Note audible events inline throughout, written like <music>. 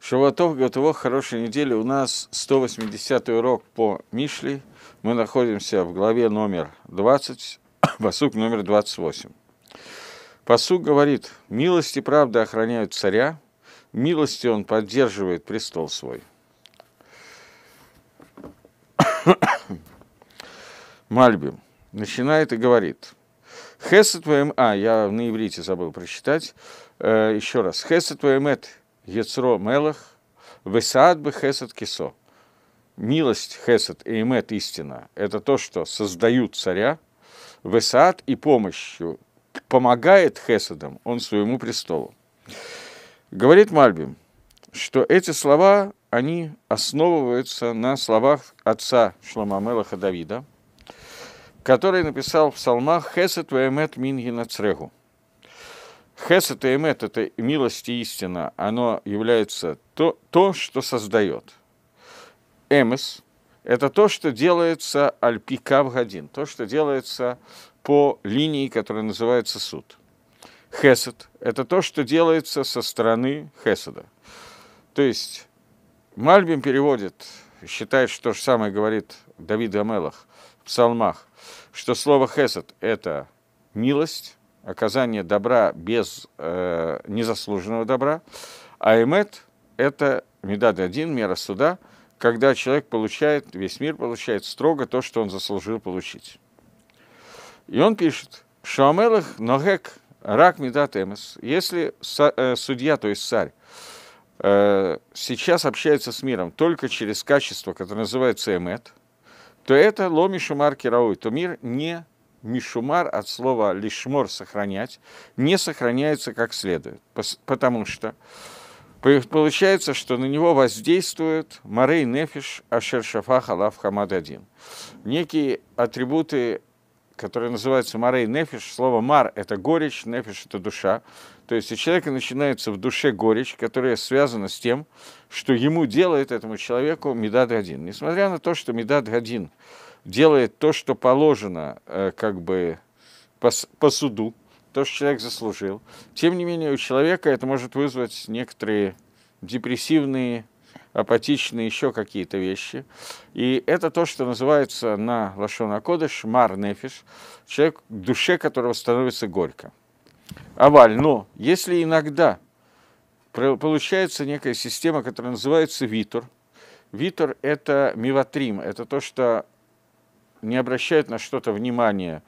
Шаватов, готово, хорошей недели. У нас 180 урок по Мишли. Мы находимся в главе номер 20, <coughs> посук номер 28. Посук говорит, милости, правда охраняют царя, милости он поддерживает престол свой. <coughs> Мальбим начинает и говорит, Хесет твоем, а, я на иврите забыл прочитать, э, еще раз, Хесет твоем это, Ецро Мелах, Весаад бы Хесед Кисо. Милость хесад и Эмет истина – это то, что создают царя, Весаад и помощью помогает Хесадам он своему престолу. Говорит Мальбим, что эти слова, они основываются на словах отца Мелаха Давида, который написал в псалмах «Хесед ваэмет мин гинацрегу». Хесет и Эмет – это милость и истина, оно является то, то что создает. Эмес – это то, что делается аль-пикав-гадин, то, что делается по линии, которая называется суд. Хесед – это то, что делается со стороны Хеседа. То есть Мальбим переводит, считает, что то же самое говорит Давид Амелах в псалмах, что слово «хесед» — это милость, оказание добра без э, незаслуженного добра, а эмет – это медад один, мера суда, когда человек получает, весь мир получает строго то, что он заслужил получить. И он пишет, Шамелах ногек рак медат эмес. Если э, судья, то есть царь, э, сейчас общается с миром только через качество, которое называется эмет, то это ломи шумар кирауй, то мир не мишумар от а слова лишмор сохранять не сохраняется как следует, потому что получается, что на него воздействует Марей Нефиш Ашершафа Халав Хамад Один. Некие атрибуты, которые называются Марей Нефиш, слово Мар – это горечь, Нефиш – это душа. То есть у человека начинается в душе горечь, которая связана с тем, что ему делает этому человеку Медад Один. Несмотря на то, что Медад Один – делает то, что положено э, как бы по, по суду, то, что человек заслужил. Тем не менее, у человека это может вызвать некоторые депрессивные, апатичные, еще какие-то вещи. И это то, что называется на Лашона Кодыш мар нефиш, человек, душе которого становится горько. Аваль, но если иногда получается некая система, которая называется витор, витор – это миватрим, это то, что не обращают на что-то внимания,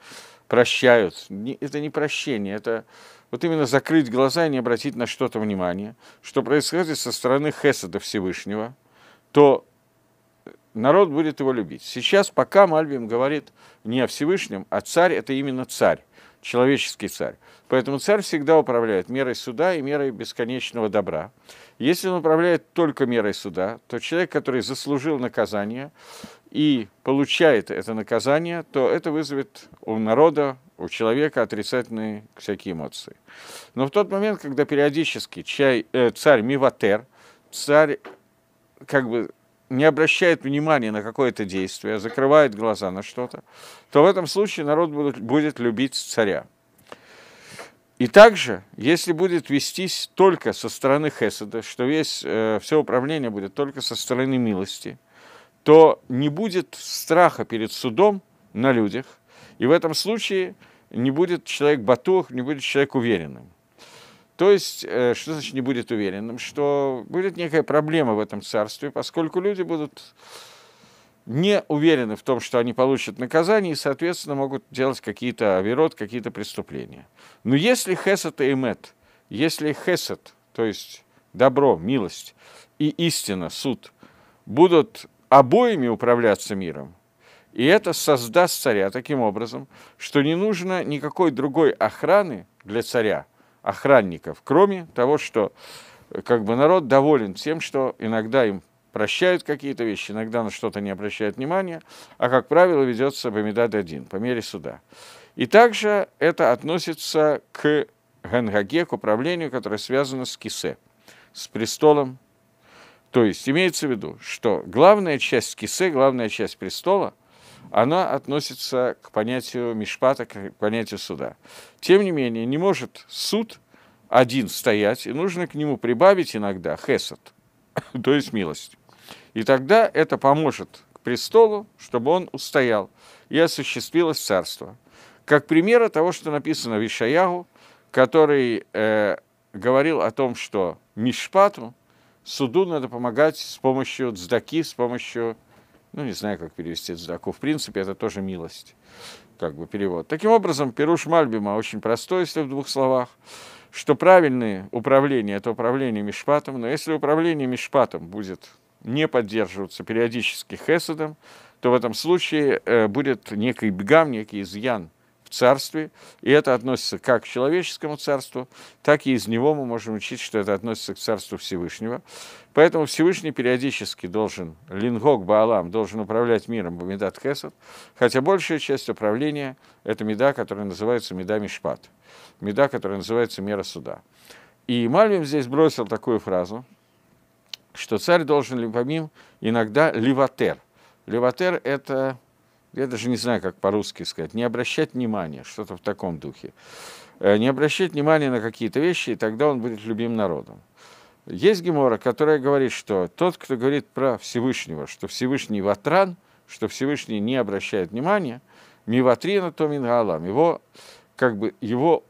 прощают. Это не прощение, это вот именно закрыть глаза и не обратить на что-то внимание, что происходит со стороны Хесада Всевышнего, то народ будет его любить. Сейчас пока Мальбим говорит не о Всевышнем, а царь – это именно царь, человеческий царь. Поэтому царь всегда управляет мерой суда и мерой бесконечного добра. Если он управляет только мерой суда, то человек, который заслужил наказание, и получает это наказание, то это вызовет у народа, у человека отрицательные всякие эмоции. Но в тот момент, когда периодически чай, э, царь Миватер, царь как бы не обращает внимания на какое-то действие, закрывает глаза на что-то, то в этом случае народ будет, будет любить царя. И также, если будет вестись только со стороны Хеседа, что весь, э, все управление будет только со стороны милости – то не будет страха перед судом на людях, и в этом случае не будет человек батух, не будет человек уверенным. То есть, э, что значит не будет уверенным? Что будет некая проблема в этом царстве, поскольку люди будут не уверены в том, что они получат наказание и, соответственно, могут делать какие-то оверот, какие-то преступления. Но если хесед и мед, если хесед, то есть добро, милость и истина, суд, будут обоими управляться миром. И это создаст царя таким образом, что не нужно никакой другой охраны для царя, охранников, кроме того, что э, как бы народ доволен тем, что иногда им прощают какие-то вещи, иногда на что-то не обращают внимания, а, как правило, ведется Бамидад один, по мере суда. И также это относится к Генгаге, к управлению, которое связано с Кисе, с престолом то есть имеется в виду, что главная часть кисе, главная часть престола, она относится к понятию мишпата, к понятию суда. Тем не менее, не может суд один стоять, и нужно к нему прибавить иногда хесад, <laughs> то есть милость. И тогда это поможет престолу, чтобы он устоял, и осуществилось царство. Как примера того, что написано в Ишаягу, который э, говорил о том, что Мишпату, суду надо помогать с помощью дздаки, с помощью, ну, не знаю, как перевести дздаку. В принципе, это тоже милость, как бы перевод. Таким образом, Перуш Мальбима очень простой, если в двух словах, что правильное управление – это управление Мишпатом, но если управление Мишпатом будет не поддерживаться периодически Хесадом, то в этом случае э, будет некий бегам, некий изъян – в царстве, и это относится как к человеческому царству, так и из него мы можем учить, что это относится к царству Всевышнего. Поэтому Всевышний периодически должен, Лингок Баалам, должен управлять миром Бамидат Хесад, хотя большая часть управления – это меда, которая называется меда Мишпат, меда, которая называется мера суда. И Мальвин здесь бросил такую фразу, что царь должен, помимо иногда, Ливатер. Ливатер это я даже не знаю, как по-русски сказать, не обращать внимания, что-то в таком духе. Э, не обращать внимания на какие-то вещи, и тогда он будет любим народом. Есть Гемора, которая говорит, что тот, кто говорит про Всевышнего, что Всевышний ватран, что Всевышний не обращает внимания, миватрина то мингалам, его, как бы, его,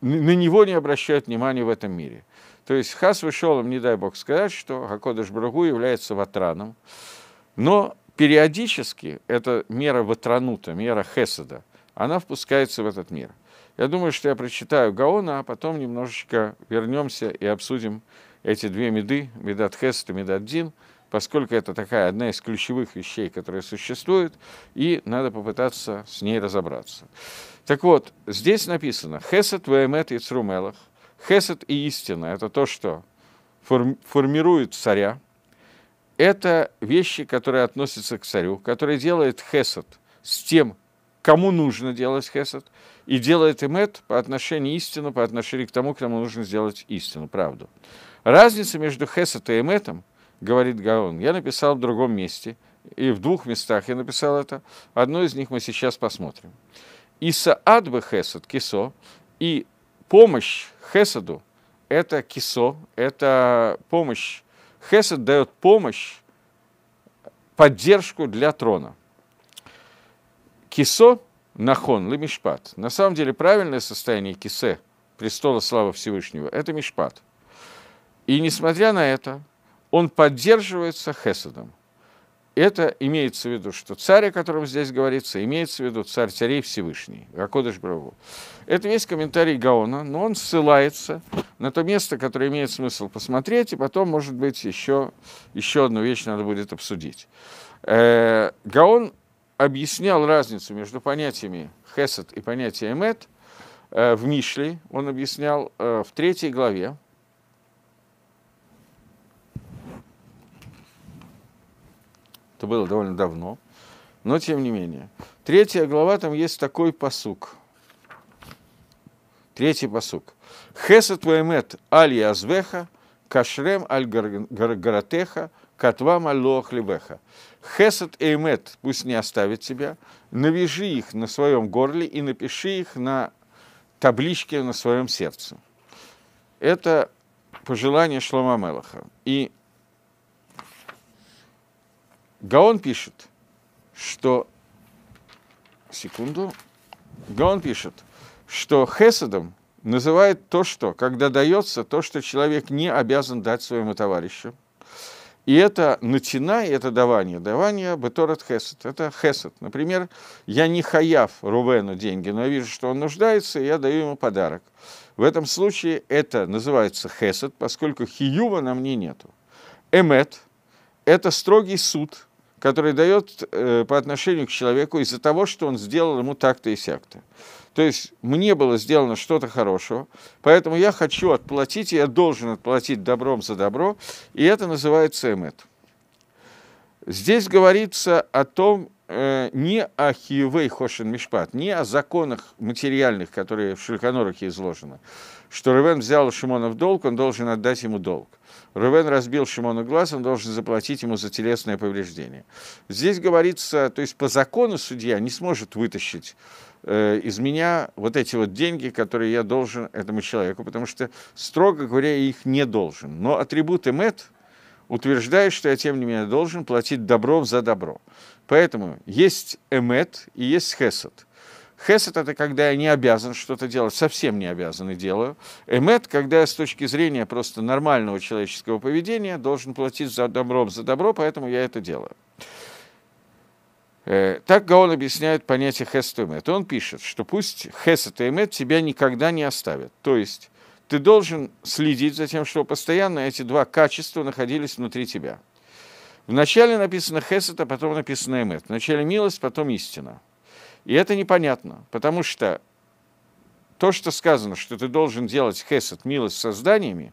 на него не обращают внимания в этом мире. То есть Хас вышел им, не дай бог сказать, что Хакодыш Брагу является ватраном, но периодически эта мера Ватранута, мера Хеседа, она впускается в этот мир. Я думаю, что я прочитаю Гаона, а потом немножечко вернемся и обсудим эти две меды, медат Хесед и медат Дин, поскольку это такая одна из ключевых вещей, которая существует, и надо попытаться с ней разобраться. Так вот, здесь написано «Хесед ваэмет и црумелах». Хесед и истина – это то, что формирует царя, это вещи, которые относятся к царю, которые делает Хесед с тем, кому нужно делать Хесед, и делает Эмет по отношению истину, по отношению к тому, кому нужно сделать истину, правду. Разница между Хесед и Эметом, говорит Гаон, я написал в другом месте, и в двух местах я написал это. Одно из них мы сейчас посмотрим. Исаад бы Хесед, кисо, и помощь Хесаду – это кисо, это помощь Хесед дает помощь, поддержку для трона. Кисо нахон, ли мишпат. На самом деле правильное состояние кисе, престола славы Всевышнего, это мишпат. И несмотря на это, он поддерживается хесадом – это имеется в виду, что царь, о котором здесь говорится, имеется в виду царь царей Всевышний, Акодыш Браву. Это весь комментарий Гаона, но он ссылается на то место, которое имеет смысл посмотреть, и потом, может быть, еще, еще одну вещь надо будет обсудить. Э, Гаон объяснял разницу между понятиями хесед и понятием эд э, в Мишле, он объяснял э, в третьей главе, Это было довольно давно. Но тем не менее. Третья глава, там есть такой посук. Третий посук. Хесет ваймет аль язвеха, кашрем аль гаратеха, катвам аль лохлибеха. Хесет и пусть не оставит тебя, навяжи их на своем горле и напиши их на табличке на своем сердце. Это пожелание Шлома Мелаха. И Гаон пишет, что... Секунду. Гаон пишет, что хеседом называет то, что, когда дается то, что человек не обязан дать своему товарищу. И это начинай, это давание. Давание беторат хесед. Это хесед. Например, я не хаяв Рувену деньги, но я вижу, что он нуждается, и я даю ему подарок. В этом случае это называется хесед, поскольку хиюва на мне нету. Эмет – это строгий суд, который дает э, по отношению к человеку из-за того, что он сделал ему так-то и сяк-то. То есть мне было сделано что-то хорошего, поэтому я хочу отплатить, я должен отплатить добром за добро, и это называется эмет. Здесь говорится о том, э, не о хиевей хошин мишпат, не о законах материальных, которые в Шульханорахе изложены, что Ревен взял Шимона в долг, он должен отдать ему долг. Рувен разбил Шимону глаз, он должен заплатить ему за телесное повреждение. Здесь говорится, то есть по закону судья не сможет вытащить э, из меня вот эти вот деньги, которые я должен этому человеку, потому что, строго говоря, я их не должен. Но атрибуты МЭД утверждают, что я, тем не менее, должен платить добром за добро. Поэтому есть эмет и есть хесед – Хесед – это когда я не обязан что-то делать, совсем не обязан и делаю. Эмет – когда я с точки зрения просто нормального человеческого поведения должен платить за добро, за добро, поэтому я это делаю. Э, так Гаон объясняет понятие хесед и эмет. Он пишет, что пусть хесед и эмет тебя никогда не оставят. То есть ты должен следить за тем, чтобы постоянно эти два качества находились внутри тебя. Вначале написано хесед, а потом написано эмет. Вначале милость, потом истина. И это непонятно, потому что то, что сказано, что ты должен делать хесед, милость со зданиями,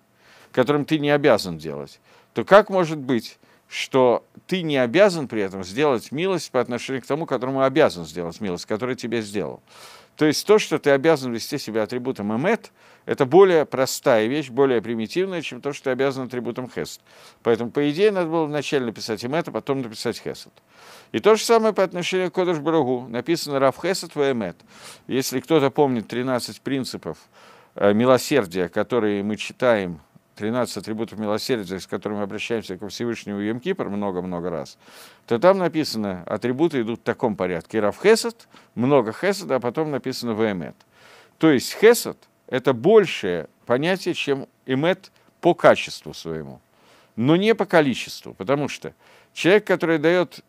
которым ты не обязан делать, то как может быть, что ты не обязан при этом сделать милость по отношению к тому, которому обязан сделать милость, который тебе сделал? То есть то, что ты обязан вести себя атрибутом эмет, это более простая вещь, более примитивная, чем то, что ты обязан атрибутом хест. Поэтому, по идее, надо было вначале написать эмет, а потом написать Хест. И то же самое по отношению к Кодыш Барагу. Написано Рав Хесед Ваэмет. Если кто-то помнит 13 принципов э, милосердия, которые мы читаем 13 атрибутов милосердия, с которыми обращаемся ко Всевышнему и Емкипр много-много раз, то там написано, атрибуты идут в таком порядке. Рав Хесед, много Хесед, а потом написано Вэмет. То есть Хесед – это большее понятие, чем Эмет по качеству своему, но не по количеству, потому что человек, который дает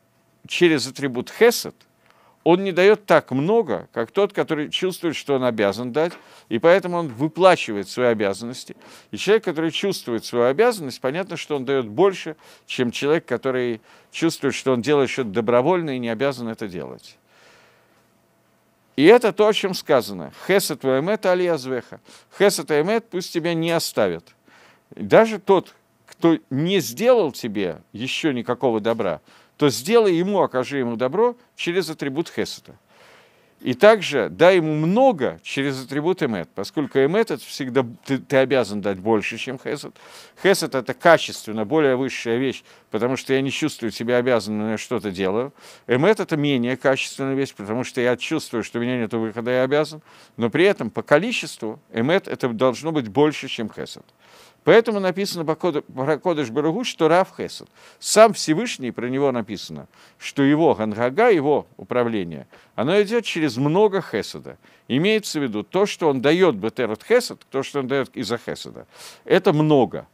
через атрибут Хесед – он не дает так много, как тот, который чувствует, что он обязан дать, и поэтому он выплачивает свои обязанности. И человек, который чувствует свою обязанность, понятно, что он дает больше, чем человек, который чувствует, что он делает что-то добровольно и не обязан это делать. И это то, о чем сказано. Хесет ваэмет алиязвеха. Хесет ваэмет пусть тебя не оставят. Даже тот, кто не сделал тебе еще никакого добра, то сделай ему, окажи ему добро через атрибут Хесета. И также дай ему много через атрибут Эмет, поскольку Эмет это всегда ты, ты обязан дать больше, чем Хесед. Хесед это качественно более высшая вещь, потому что я не чувствую себя обязанным, я что-то делаю. Эмет это менее качественная вещь, потому что я чувствую, что у меня нет выхода, я обязан. Но при этом по количеству Эмет это должно быть больше, чем Хесед. Поэтому написано про Кодыш Барагу, что Рав Хесед. Сам Всевышний, про него написано, что его Гангага, его управление, оно идет через много Хеседа. Имеется в виду то, что он дает Бетерот Хесед, то, что он дает из-за Хеседа. Это много.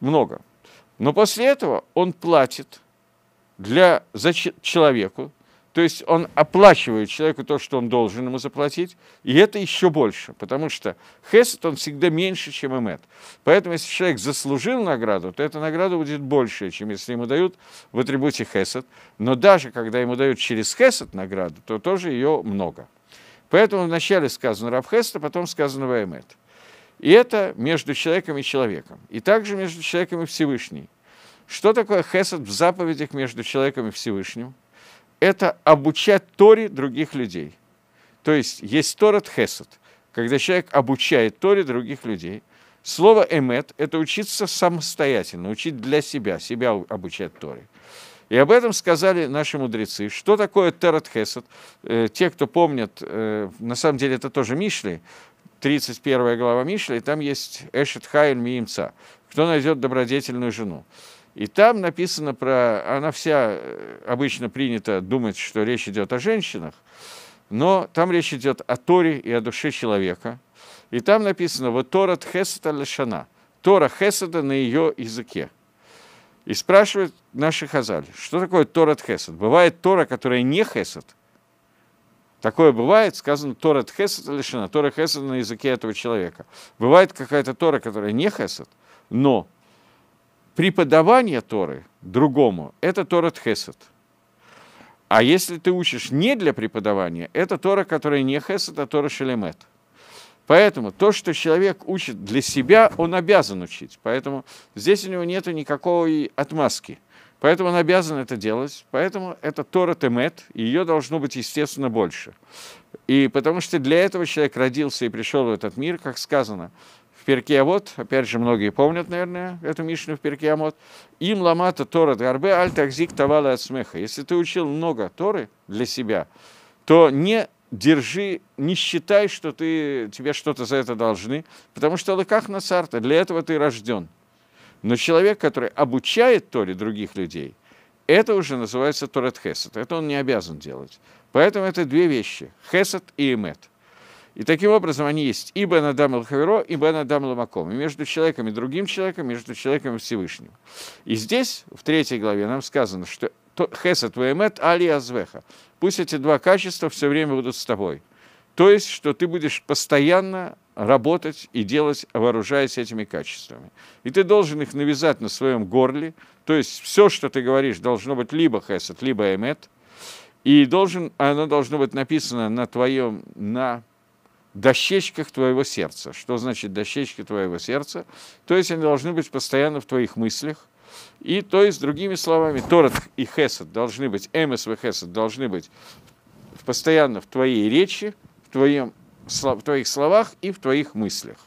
Много. Но после этого он платит для, за человеку то есть он оплачивает человеку то, что он должен ему заплатить, и это еще больше, потому что хесед, он всегда меньше, чем эмет. Поэтому, если человек заслужил награду, то эта награда будет больше, чем если ему дают в атрибуте хесед. Но даже когда ему дают через хесед награду, то тоже ее много. Поэтому вначале сказано раб хесед, а потом сказано ваэмет. И это между человеком и человеком. И также между человеком и Всевышним. Что такое хесед в заповедях между человеком и Всевышним? это обучать Торе других людей. То есть есть Торат Хесед, когда человек обучает Торе других людей. Слово «эмет» — это учиться самостоятельно, учить для себя, себя обучать Торе. И об этом сказали наши мудрецы. Что такое Терат Хесед? Э, те, кто помнят, э, на самом деле это тоже Мишли, 31 глава Мишли, там есть Эшет Хайль Миимца, кто найдет добродетельную жену. И там написано про... Она вся э, обычно принята думать, что речь идет о женщинах, но там речь идет о Торе и о душе человека. И там написано «Вот Тора Тхесета Лешана». Тора Хесада на ее языке. И спрашивают наши хазали, что такое Тора Хесед? Бывает Тора, которая не Хесед. Такое бывает, сказано Тора Хесед лешана. Тора Хесед на языке этого человека. Бывает какая-то Тора, которая не Хесед, но преподавание Торы другому – это Тора Тхесет. А если ты учишь не для преподавания, это Тора, которая не Хесед, а Тора Шелемет. Поэтому то, что человек учит для себя, он обязан учить. Поэтому здесь у него нет никакой отмазки. Поэтому он обязан это делать. Поэтому это Тора Темет, и ее должно быть, естественно, больше. И потому что для этого человек родился и пришел в этот мир, как сказано, в Перке Амот, опять же, многие помнят, наверное, эту Мишну в Перке Амот, им ламата Тора Дгарбе аль такзик тавала от смеха. Если ты учил много Торы для себя, то не держи, не считай, что ты, тебе что-то за это должны, потому что лыках на сарта, для этого ты рожден. Но человек, который обучает Торе других людей, это уже называется Торет Хесед. Это он не обязан делать. Поэтому это две вещи – Хесед и Эмет. И таким образом они есть и Бен Адам Элхаверо, и Бен Адам Ламаком. И между человеком и другим человеком, между человеком и Всевышним. И здесь, в третьей главе, нам сказано, что Хесед Ваемет Али Азвеха. Пусть эти два качества все время будут с тобой. То есть, что ты будешь постоянно работать и делать, вооружаясь этими качествами. И ты должен их навязать на своем горле. То есть, все, что ты говоришь, должно быть либо хесед, либо эмет. И должен, оно должно быть написано на твоем, на дощечках твоего сердца. Что значит дощечки твоего сердца? То есть они должны быть постоянно в твоих мыслях. И то есть, другими словами, Торат и Хесед должны быть, Эмес и Хесед должны быть постоянно в твоей речи, в, твоем, в твоих словах и в твоих мыслях.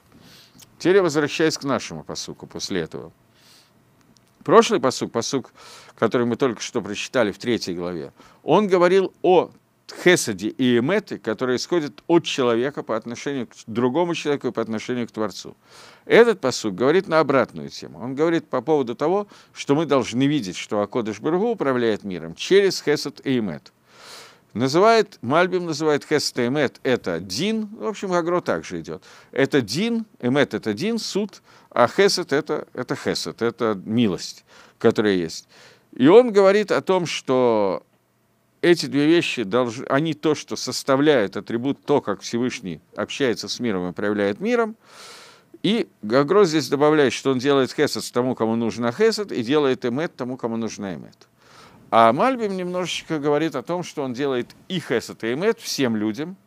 Теперь возвращаясь к нашему посуку после этого. Прошлый посук, посук, который мы только что прочитали в третьей главе, он говорил о хесади и эметы, которые исходят от человека по отношению к другому человеку и по отношению к Творцу. Этот посуд говорит на обратную тему. Он говорит по поводу того, что мы должны видеть, что Акодыш Бургу управляет миром через хесад и эмет. Называет, Мальбим называет хесад и эмет это дин, в общем, Агро также идет. Это дин, эмет это дин, суд, а хесад это, это хесад, это милость, которая есть. И он говорит о том, что эти две вещи, должны, они то, что составляют атрибут, то, как Всевышний общается с миром и проявляет миром. И Гагроз здесь добавляет, что он делает хесед тому, кому нужен хесед, и делает эмет тому, кому нужна эмет. А Мальбим немножечко говорит о том, что он делает и хесед, и эмет всем людям,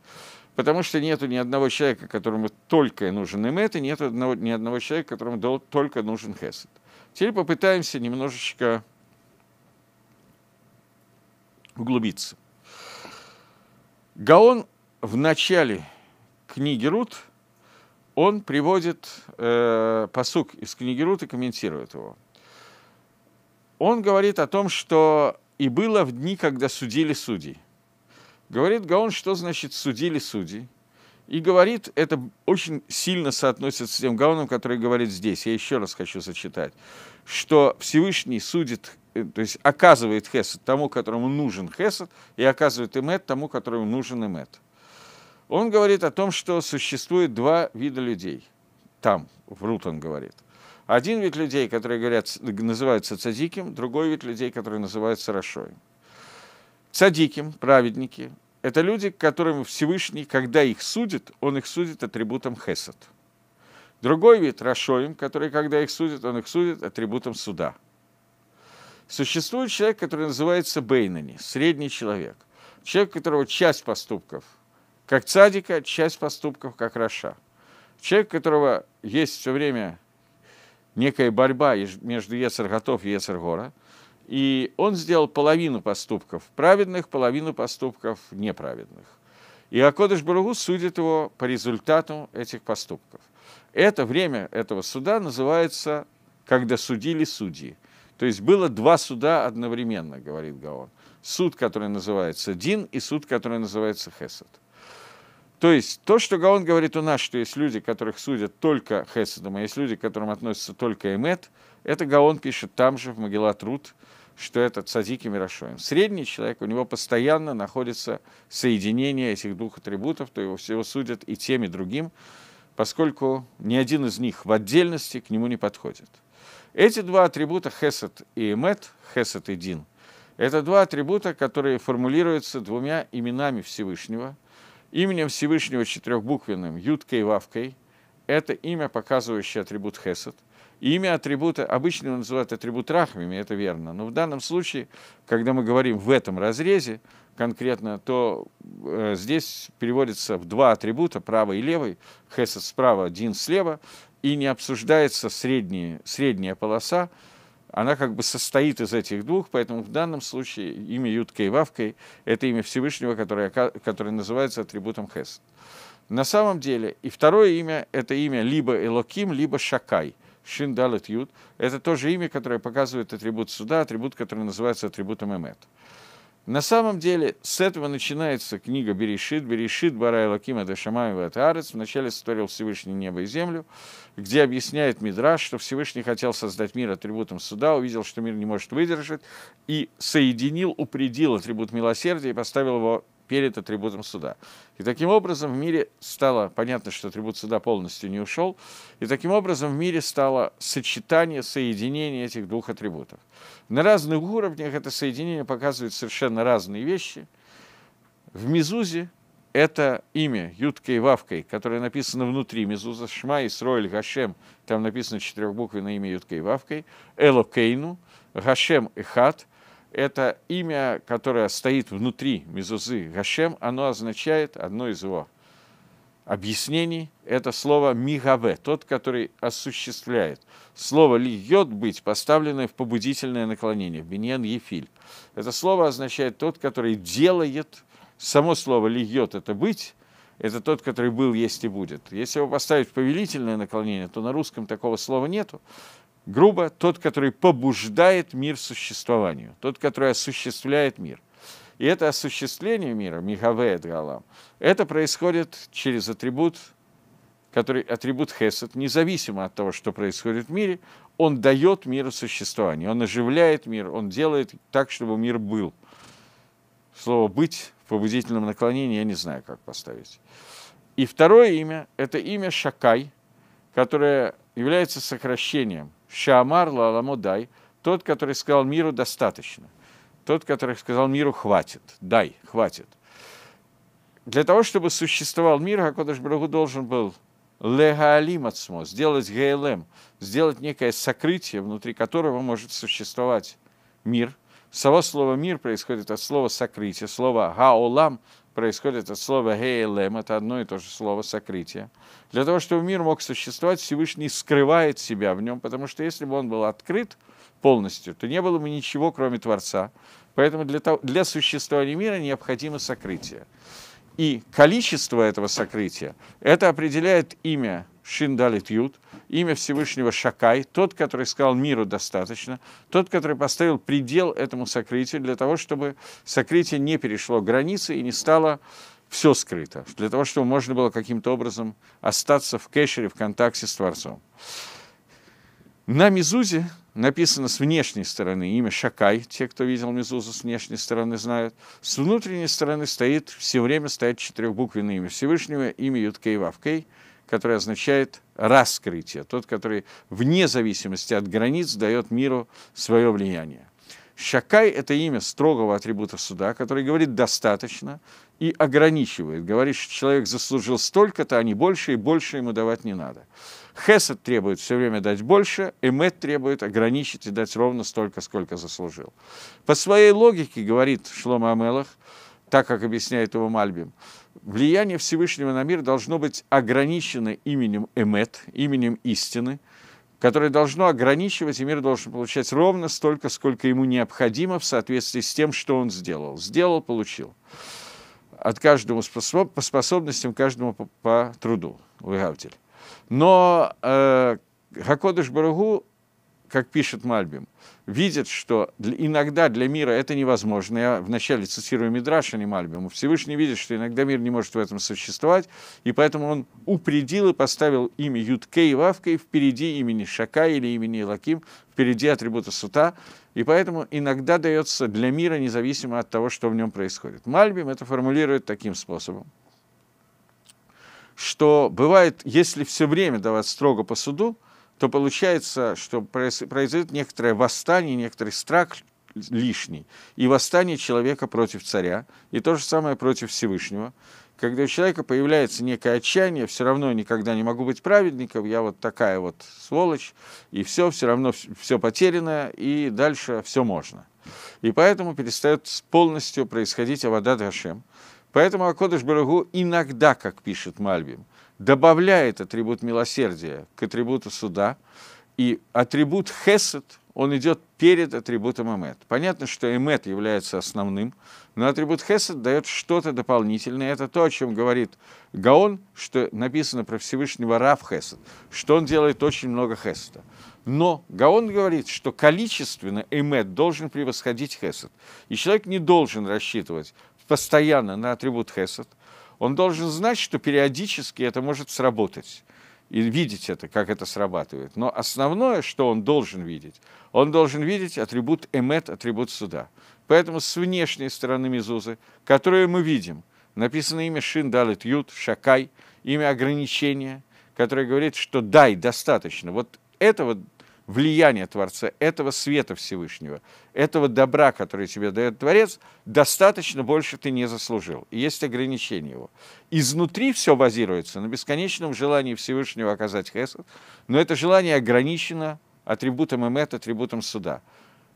потому что нету ни одного человека, которому только нужен эмет, и нету ни одного человека, которому только нужен хесед. Теперь попытаемся немножечко углубиться. Гаон в начале книги Рут, он приводит э, посук из книги Рут и комментирует его. Он говорит о том, что и было в дни, когда судили судей. Говорит Гаон, что значит судили судей. И говорит, это очень сильно соотносится с тем Гаоном, который говорит здесь. Я еще раз хочу зачитать, что Всевышний судит Э, то есть оказывает хесед тому, которому нужен хесед, и оказывает имет тому, которому нужен имет. Он говорит о том, что существует два вида людей. Там, в Рут он говорит. Один вид людей, которые говорят, называются цадиким, другой вид людей, которые называются рашоем. Цадиким, праведники, это люди, которым Всевышний, когда их судит, он их судит атрибутом хесед. Другой вид – рашоим, который, когда их судит, он их судит атрибутом суда – Существует человек, который называется Бейнани, средний человек. Человек, у которого часть поступков как цадика, часть поступков как Раша. Человек, у которого есть все время некая борьба между Ецер Готов и Ецер Гора, и он сделал половину поступков праведных, половину поступков неправедных. И Акодыш Барагу судит его по результату этих поступков. Это время этого суда называется, когда судили судьи. То есть было два суда одновременно, говорит Гаон. Суд, который называется Дин, и суд, который называется Хесед. То есть то, что Гаон говорит у нас, что есть люди, которых судят только Хесадом, а есть люди, к которым относятся только Эмет, это Гаон пишет там же, в Могила что это Цадики Мирошоем. Средний человек, у него постоянно находится соединение этих двух атрибутов, то его всего судят и тем, и другим, поскольку ни один из них в отдельности к нему не подходит. Эти два атрибута, хесед и эмет, хесед и дин, это два атрибута, которые формулируются двумя именами Всевышнего. Именем Всевышнего четырехбуквенным, юткой и вавкой, это имя, показывающее атрибут хесед. Имя атрибута обычно его называют атрибут рахмими, это верно. Но в данном случае, когда мы говорим в этом разрезе конкретно, то э, здесь переводится в два атрибута, правый и левый, хесед справа, дин слева – и не обсуждается средняя, средняя полоса, она как бы состоит из этих двух, поэтому в данном случае имя ютка и Вавкой – это имя Всевышнего, которое, которое называется атрибутом Хес. На самом деле, и второе имя – это имя либо Элоким, либо Шакай. Шин Далет Юд – это тоже имя, которое показывает атрибут суда, атрибут, который называется атрибутом Эмет. На самом деле, с этого начинается книга Берешит. Берешит Барай это Дашамаева Атарец. Вначале сотворил Всевышний небо и землю, где объясняет Мидраш, что Всевышний хотел создать мир атрибутом суда, увидел, что мир не может выдержать, и соединил, упредил атрибут милосердия и поставил его перед атрибутом суда. И таким образом в мире стало, понятно, что атрибут суда полностью не ушел, и таким образом в мире стало сочетание, соединение этих двух атрибутов. На разных уровнях это соединение показывает совершенно разные вещи. В Мизузе это имя Юткой Вавкой, которое написано внутри Мизуза, Шма, Исроэль, Гашем, там написано четырехбуквенное имя Юткой Вавкой, Элокейну, Гашем и Хат – это имя, которое стоит внутри мезузы Гашем, оно означает одно из его объяснений, это слово «мигаве», тот, который осуществляет. Слово «льет» быть поставлено в побудительное наклонение, в биньян ефиль. Это слово означает тот, который делает, само слово «льет» — это «быть», это тот, который был, есть и будет. Если его поставить в повелительное наклонение, то на русском такого слова нету грубо, тот, который побуждает мир существованию, тот, который осуществляет мир. И это осуществление мира, Мигавеет Галам, это происходит через атрибут, который атрибут Хесед, независимо от того, что происходит в мире, он дает миру существование, он оживляет мир, он делает так, чтобы мир был. Слово «быть» в побудительном наклонении я не знаю, как поставить. И второе имя – это имя Шакай, которое является сокращением Шаамар Ламудай, тот, который сказал миру достаточно, тот, который сказал миру хватит, дай, хватит. Для того, чтобы существовал мир, Хакодыш Брагу должен был легаалим отсмо, сделать ГЛМ, сделать некое сокрытие, внутри которого может существовать мир. Само слово «мир» происходит от слова «сокрытие», слово «гаолам» происходит от слова «гейлем», это одно и то же слово «сокрытие». Для того, чтобы мир мог существовать, Всевышний скрывает себя в нем, потому что если бы он был открыт полностью, то не было бы ничего, кроме Творца. Поэтому для, того, для существования мира необходимо сокрытие. И количество этого сокрытия, это определяет имя Шиндалит Ют, имя Всевышнего Шакай, тот, который сказал миру достаточно, тот, который поставил предел этому сокрытию для того, чтобы сокрытие не перешло границы и не стало все скрыто, для того, чтобы можно было каким-то образом остаться в кэшере, в контакте с Творцом. На Мизузе написано с внешней стороны имя Шакай, те, кто видел Мизузу с внешней стороны, знают. С внутренней стороны стоит, все время стоит четырехбуквенное имя Всевышнего, имя Юткей Вавкей, который означает раскрытие, тот, который вне зависимости от границ дает миру свое влияние. Шакай – это имя строгого атрибута суда, который говорит «достаточно» и ограничивает. Говорит, что человек заслужил столько-то, а не больше, и больше ему давать не надо. Хесед требует все время дать больше, Эмет требует ограничить и дать ровно столько, сколько заслужил. По своей логике, говорит Шлома Амелах, так как объясняет его Мальбим, влияние Всевышнего на мир должно быть ограничено именем Эмет, именем истины, которое должно ограничивать, и мир должен получать ровно столько, сколько ему необходимо в соответствии с тем, что он сделал. Сделал, получил. От каждого способ, по способностям, каждому по, по труду. Лыгавдель. Но э, Хакодыш Барагу, как пишет Мальбим, видят, что иногда для мира это невозможно. Я вначале цитирую Мидраш, а не Мальбиму. Всевышний видит, что иногда мир не может в этом существовать, и поэтому он упредил и поставил имя Юткей и Вавкой впереди имени Шака или имени Лаким впереди атрибута сута, и поэтому иногда дается для мира, независимо от того, что в нем происходит. Мальбим это формулирует таким способом что бывает, если все время давать строго по суду, то получается, что произойдет некоторое восстание, некоторый страх лишний. И восстание человека против царя, и то же самое против Всевышнего. Когда у человека появляется некое отчаяние, все равно никогда не могу быть праведником, я вот такая вот сволочь, и все, все равно все потеряно, и дальше все можно. И поэтому перестает полностью происходить Авадат Гашем. Поэтому Акодыш Барагу иногда, как пишет Мальбим, – добавляет атрибут милосердия к атрибуту суда, и атрибут хесед, он идет перед атрибутом эмет. Понятно, что эмет является основным, но атрибут хесед дает что-то дополнительное. Это то, о чем говорит Гаон, что написано про Всевышнего Рав Хесед, что он делает очень много хеседа. Но Гаон говорит, что количественно эмет должен превосходить хесед. И человек не должен рассчитывать постоянно на атрибут хесед, он должен знать, что периодически это может сработать. И видеть это, как это срабатывает. Но основное, что он должен видеть, он должен видеть атрибут эмет, атрибут суда. Поэтому с внешней стороны Мезузы, которую мы видим, написано имя Шин Далит Ют, Шакай, имя ограничения, которое говорит, что дай, достаточно. Вот этого влияние Творца, этого света Всевышнего, этого добра, который тебе дает Творец, достаточно больше ты не заслужил. И есть ограничение его. Изнутри все базируется на бесконечном желании Всевышнего оказать хесед, но это желание ограничено атрибутом МЭТ, атрибутом суда.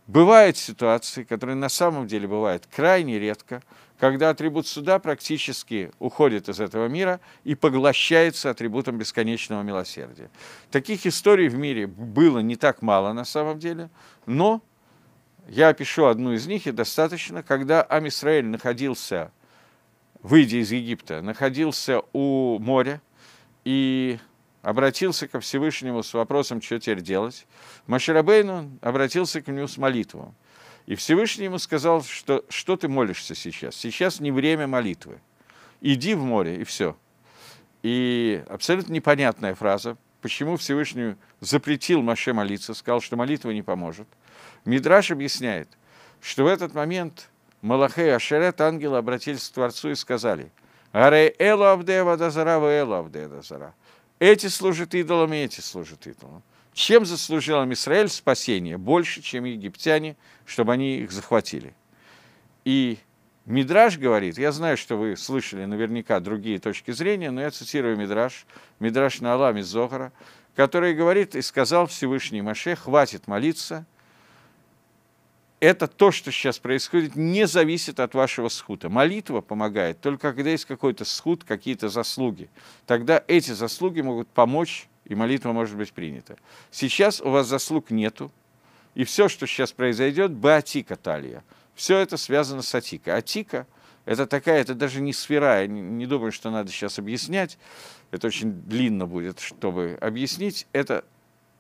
Бывают ситуации, которые на самом деле бывают крайне редко, когда атрибут суда практически уходит из этого мира и поглощается атрибутом бесконечного милосердия. Таких историй в мире было не так мало на самом деле, но я опишу одну из них, и достаточно, когда Амисраэль находился, выйдя из Египта, находился у моря и обратился ко Всевышнему с вопросом, что теперь делать, Маширабейн обратился к нему с молитвой. И Всевышний ему сказал, что что ты молишься сейчас? Сейчас не время молитвы. Иди в море, и все. И абсолютно непонятная фраза, почему Всевышний запретил Маше молиться, сказал, что молитва не поможет. Мидраш объясняет, что в этот момент Малахе и Ашерет, ангелы, обратились к Творцу и сказали, «Гарей элу абдева дазара, элу абдева Эти служат идолам, эти служат идолам. Чем заслужил им Израиль спасение? Больше, чем египтяне, чтобы они их захватили. И Мидраж говорит, я знаю, что вы слышали наверняка другие точки зрения, но я цитирую Мидраж, Мидраж Наалам из Зохара, который говорит, и сказал Всевышний Маше, хватит молиться, это то, что сейчас происходит, не зависит от вашего схута. Молитва помогает только когда есть какой-то схут, какие-то заслуги. Тогда эти заслуги могут помочь и молитва может быть принята. Сейчас у вас заслуг нету, и все, что сейчас произойдет, Баатика Талия. Все это связано с Атикой. Атика – это такая, это даже не сфера, я не думаю, что надо сейчас объяснять, это очень длинно будет, чтобы объяснить, это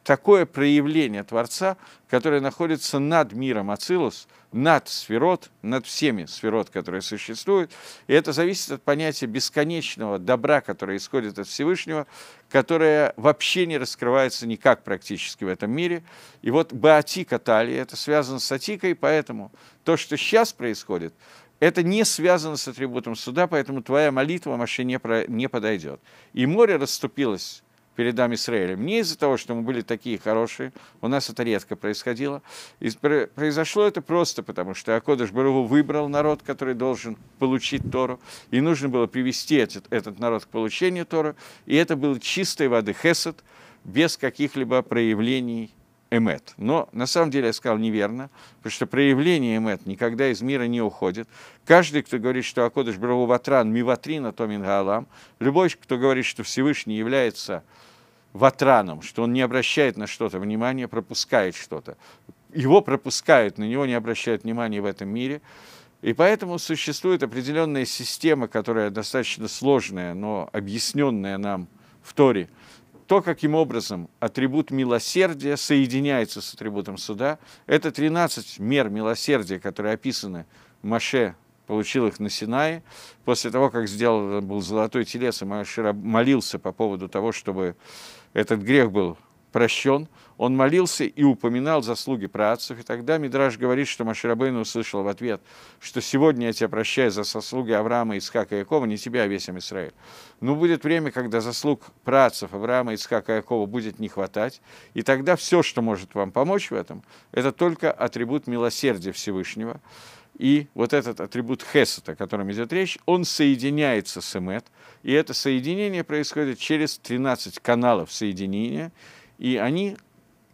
такое проявление Творца, которое находится над миром Ацилус, над сферот, над всеми сферот, которые существуют. И это зависит от понятия бесконечного добра, которое исходит от Всевышнего, которое вообще не раскрывается никак практически в этом мире. И вот Баатика Талии, это связано с Атикой, поэтому то, что сейчас происходит, это не связано с атрибутом суда, поэтому твоя молитва вообще не, про, не подойдет. И море расступилось передам Израилем. Не из-за того, что мы были такие хорошие, у нас это редко происходило. И произошло это просто потому, что Акодыш Баругу выбрал народ, который должен получить Тору, и нужно было привести этот, этот народ к получению Торы, и это был чистой воды хесед, без каких-либо проявлений эмет. Но на самом деле я сказал неверно, потому что проявление эмет никогда из мира не уходит. Каждый, кто говорит, что Акодыш Браву Ватран, Миватрина, Томин Гаалам, любой, кто говорит, что Всевышний является ватраном, что он не обращает на что-то внимания, пропускает что-то. Его пропускают, на него не обращают внимания в этом мире. И поэтому существует определенная система, которая достаточно сложная, но объясненная нам в Торе. То, каким образом атрибут милосердия соединяется с атрибутом суда, это 13 мер милосердия, которые описаны Маше получил их на Синае. После того, как сделал, был золотой телес, и Маше молился по поводу того, чтобы этот грех был прощен, он молился и упоминал заслуги праотцев. И тогда Мидраш говорит, что Маширабейн услышал в ответ, что сегодня я тебя прощаю за заслуги Авраама, Ицхака и Якова, не тебя, а весь Израиль. Но ну, будет время, когда заслуг праотцев Авраама, Ицхака и Якова будет не хватать, и тогда все, что может вам помочь в этом, это только атрибут милосердия Всевышнего. И вот этот атрибут Хесета, о котором идет речь, он соединяется с Эмет. И это соединение происходит через 13 каналов соединения. И они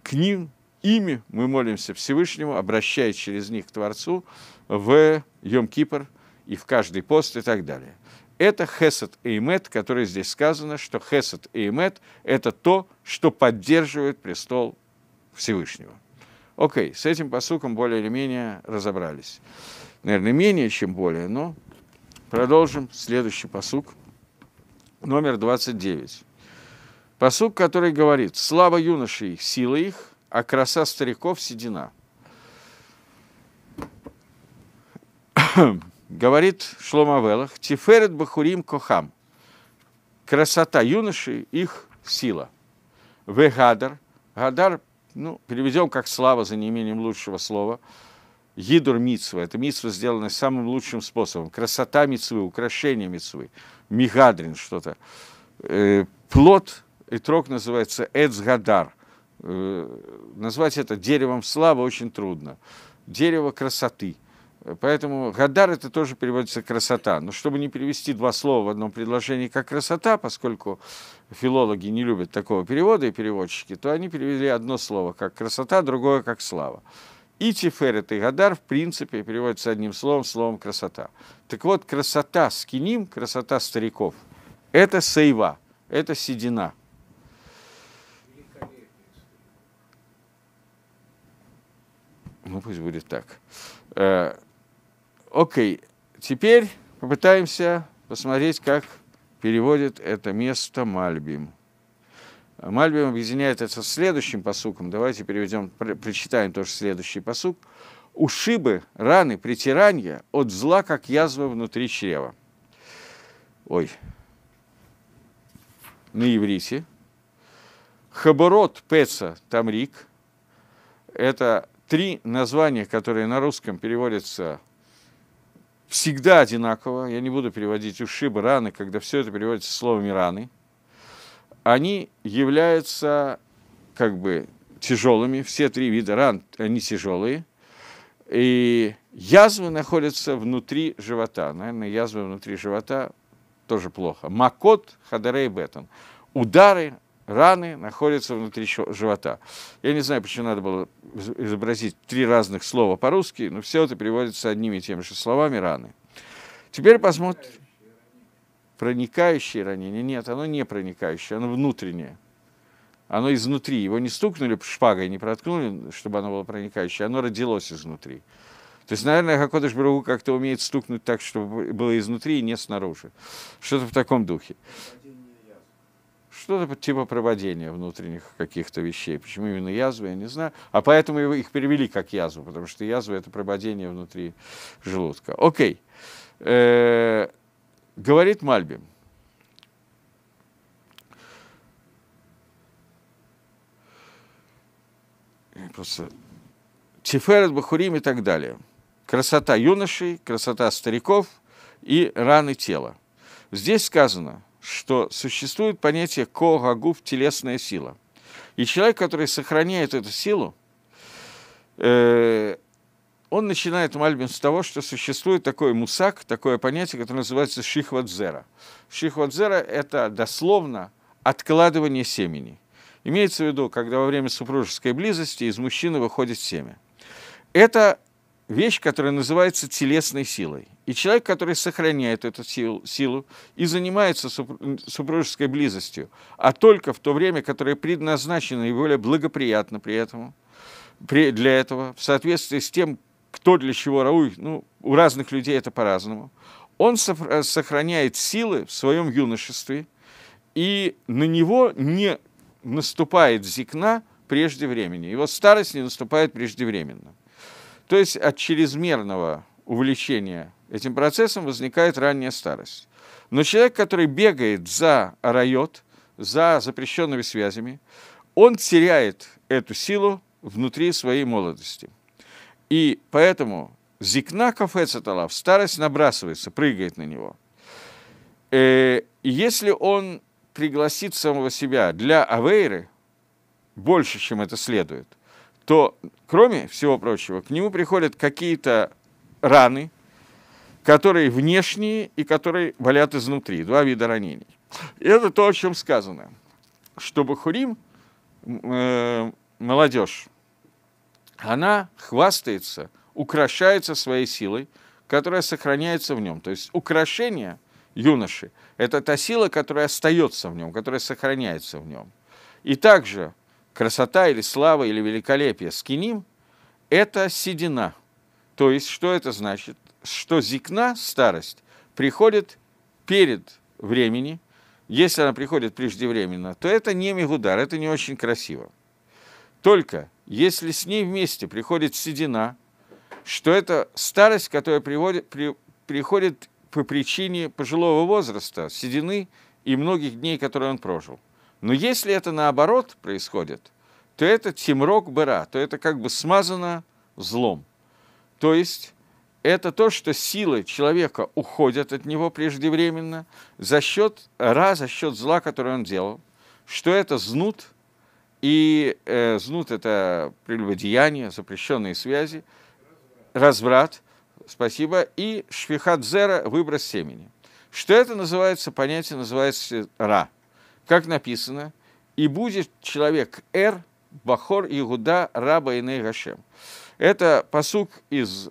к ним, ими мы молимся Всевышнему, обращаясь через них к Творцу в Йом-Кипр и в каждый пост и так далее. Это Хесед и Эмет, который здесь сказано, что Хесед и Эмет – это то, что поддерживает престол Всевышнего. Окей, с этим посуком более или менее разобрались. Наверное, менее, чем более, но продолжим следующий посук, номер 29. Посук, который говорит, слава юноши сила их, а краса стариков седина. <coughs> говорит Шломавелах, Тиферет Бахурим Кохам. Красота юноши – их сила. Вегадар. Гадар ну, переведем как слава за неимением лучшего слова, Гидр Мицва. Это Мицва сделана самым лучшим способом. Красота Мицвы, украшение Мицвы, Мигадрин что-то. Э, плод и трог называется Эцгадар. Э, назвать это деревом славы очень трудно. Дерево красоты – Поэтому Гадар это тоже переводится красота. Но чтобы не перевести два слова в одном предложении как красота, поскольку филологи не любят такого перевода и переводчики, то они перевели одно слово как красота, другое как слава. И Тиферет, и Гадар, в принципе, переводятся одним словом, словом красота. Так вот, красота скиним, красота стариков, это сейва, это седина. Ну, пусть будет так. Э, Окей, теперь попытаемся посмотреть, как переводит это место Мальбим. Мальбим объединяет это с следующим посуком. Давайте переведем, прочитаем тоже следующий посук. Ушибы, раны, притирания от зла, как язва внутри чрева. Ой. На иврите. Хаборот Пеца Тамрик. Это три названия, которые на русском переводятся всегда одинаково, я не буду переводить ушибы, раны, когда все это переводится словами раны, они являются как бы тяжелыми, все три вида ран, они тяжелые, и язвы находятся внутри живота, наверное, язвы внутри живота тоже плохо. Макот, хадарей бетон. Удары раны находятся внутри живота. Я не знаю, почему надо было изобразить три разных слова по-русски, но все это переводится одними и теми же словами «раны». Теперь посмотрим. Проникающее ранение? Нет, оно не проникающее, оно внутреннее. Оно изнутри. Его не стукнули шпагой, не проткнули, чтобы оно было проникающее. Оно родилось изнутри. То есть, наверное, Хакодыш Брагу как-то умеет стукнуть так, чтобы было изнутри и не снаружи. Что-то в таком духе что-то типа проводения внутренних каких-то вещей. Почему именно язвы, я не знаю. А поэтому их перевели как язву, потому что язва – это прободение внутри желудка. Окей. Э, говорит Мальбим. Просто Тиферет, Бахурим и так далее. Красота юношей, красота стариков и раны тела. Здесь сказано – что существует понятие когагуб – телесная сила. И человек, который сохраняет эту силу, э, он начинает Мальбин с того, что существует такой мусак, такое понятие, которое называется шихватзера шихватзера это дословно откладывание семени. Имеется в виду, когда во время супружеской близости из мужчины выходит семя. Это вещь, которая называется телесной силой. И человек, который сохраняет эту силу, силу и занимается супружеской близостью, а только в то время, которое предназначено и более благоприятно при этом, при, для этого, в соответствии с тем, кто для чего рауй, ну, у разных людей это по-разному, он сохраняет силы в своем юношестве, и на него не наступает зикна прежде времени, его старость не наступает преждевременно. То есть от чрезмерного увлечения этим процессом возникает ранняя старость. Но человек, который бегает за райот, за запрещенными связями, он теряет эту силу внутри своей молодости. И поэтому зикна кафецеталав, старость набрасывается, прыгает на него. Э, если он пригласит самого себя для авейры, больше, чем это следует, то, кроме всего прочего, к нему приходят какие-то раны, которые внешние и которые болят изнутри. Два вида ранений. И это то, о чем сказано. Чтобы Хурим, э, молодежь, она хвастается, украшается своей силой, которая сохраняется в нем. То есть украшение юноши – это та сила, которая остается в нем, которая сохраняется в нем. И также красота или слава или великолепие скиним – это седина. То есть, что это значит? Что зикна, старость, приходит перед времени, если она приходит преждевременно, то это не мигудар, это не очень красиво. Только если с ней вместе приходит седина, что это старость, которая приводит, при, приходит по причине пожилого возраста, седины и многих дней, которые он прожил. Но если это наоборот происходит, то это тимрок быра, то это как бы смазано злом. То есть это то, что силы человека уходят от него преждевременно за счет ра, за счет зла, которое он делал, что это знут, и э, знут это прелюбодеяние, запрещенные связи, разврат, спасибо, и швихадзера, выброс семени. Что это называется, понятие называется ра – как написано, и будет человек Эр, Бахор Игуда, Раба Иней Гашем. Это посук из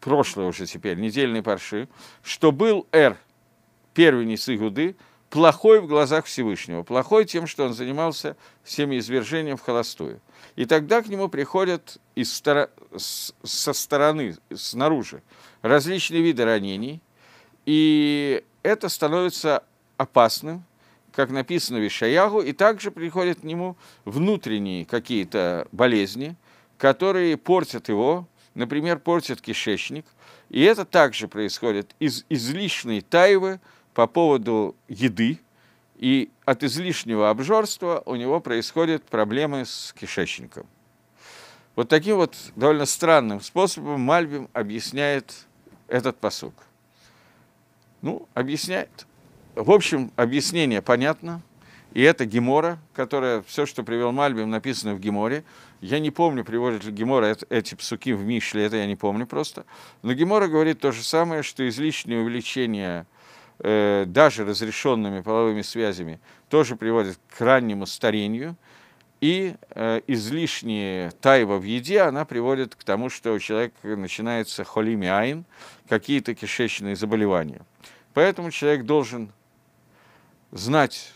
прошлой уже теперь, недельной парши, что был Эр, первенец Игуды, плохой в глазах Всевышнего, плохой тем, что он занимался всеми семиизвержением в холостую. И тогда к нему приходят из стор... со стороны, снаружи, различные виды ранений, и это становится опасным, как написано в Ишаягу, и также приходят к нему внутренние какие-то болезни, которые портят его, например, портят кишечник. И это также происходит из излишней тайвы по поводу еды, и от излишнего обжорства у него происходят проблемы с кишечником. Вот таким вот довольно странным способом Мальбим объясняет этот посук. Ну, объясняет. В общем, объяснение понятно. И это Гемора, которая, все, что привел Мальбим, написано в Геморе. Я не помню, приводит ли Гемора эти псуки в Мишле, это я не помню просто. Но Гемора говорит то же самое, что излишнее увеличение э, даже разрешенными половыми связями тоже приводит к раннему старению. И э, излишняя тайва в еде, она приводит к тому, что у человека начинается холимиайн, какие-то кишечные заболевания. Поэтому человек должен знать,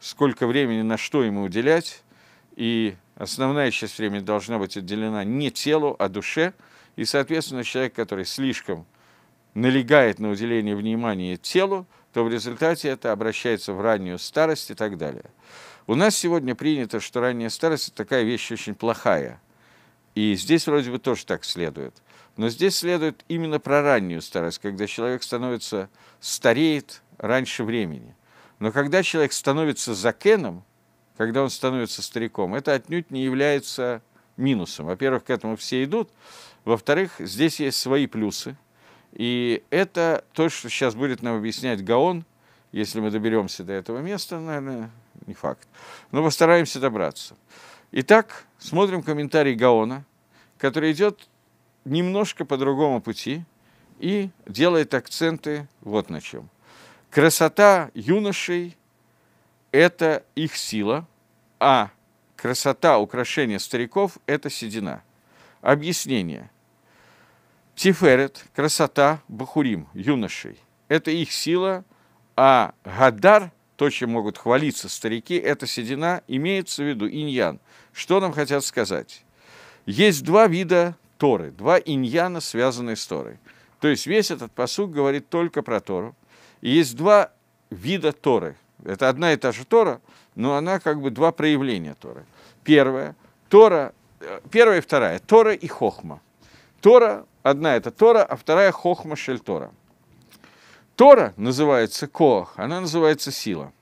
сколько времени на что ему уделять, и основная часть времени должна быть отделена не телу, а душе, и, соответственно, человек, который слишком налегает на уделение внимания телу, то в результате это обращается в раннюю старость и так далее. У нас сегодня принято, что ранняя старость – это такая вещь очень плохая. И здесь вроде бы тоже так следует. Но здесь следует именно про раннюю старость, когда человек становится, стареет раньше времени – но когда человек становится закеном, когда он становится стариком, это отнюдь не является минусом. Во-первых, к этому все идут. Во-вторых, здесь есть свои плюсы. И это то, что сейчас будет нам объяснять Гаон, если мы доберемся до этого места, наверное, не факт. Но постараемся добраться. Итак, смотрим комментарий Гаона, который идет немножко по другому пути и делает акценты вот на чем – Красота юношей – это их сила, а красота украшения стариков – это седина. Объяснение. Тиферет — красота, бахурим, юношей – это их сила, а гадар – то, чем могут хвалиться старики, это седина, имеется в виду иньян. Что нам хотят сказать? Есть два вида Торы, два иньяна, связанные с Торой. То есть весь этот посуг говорит только про Тору есть два вида Торы. Это одна и та же Тора, но она как бы два проявления Торы. Первое, Тора, э, первая и вторая, Тора и Хохма. Тора, одна это Тора, а вторая Хохма Шель Тора. Тора называется Коах, она называется сила.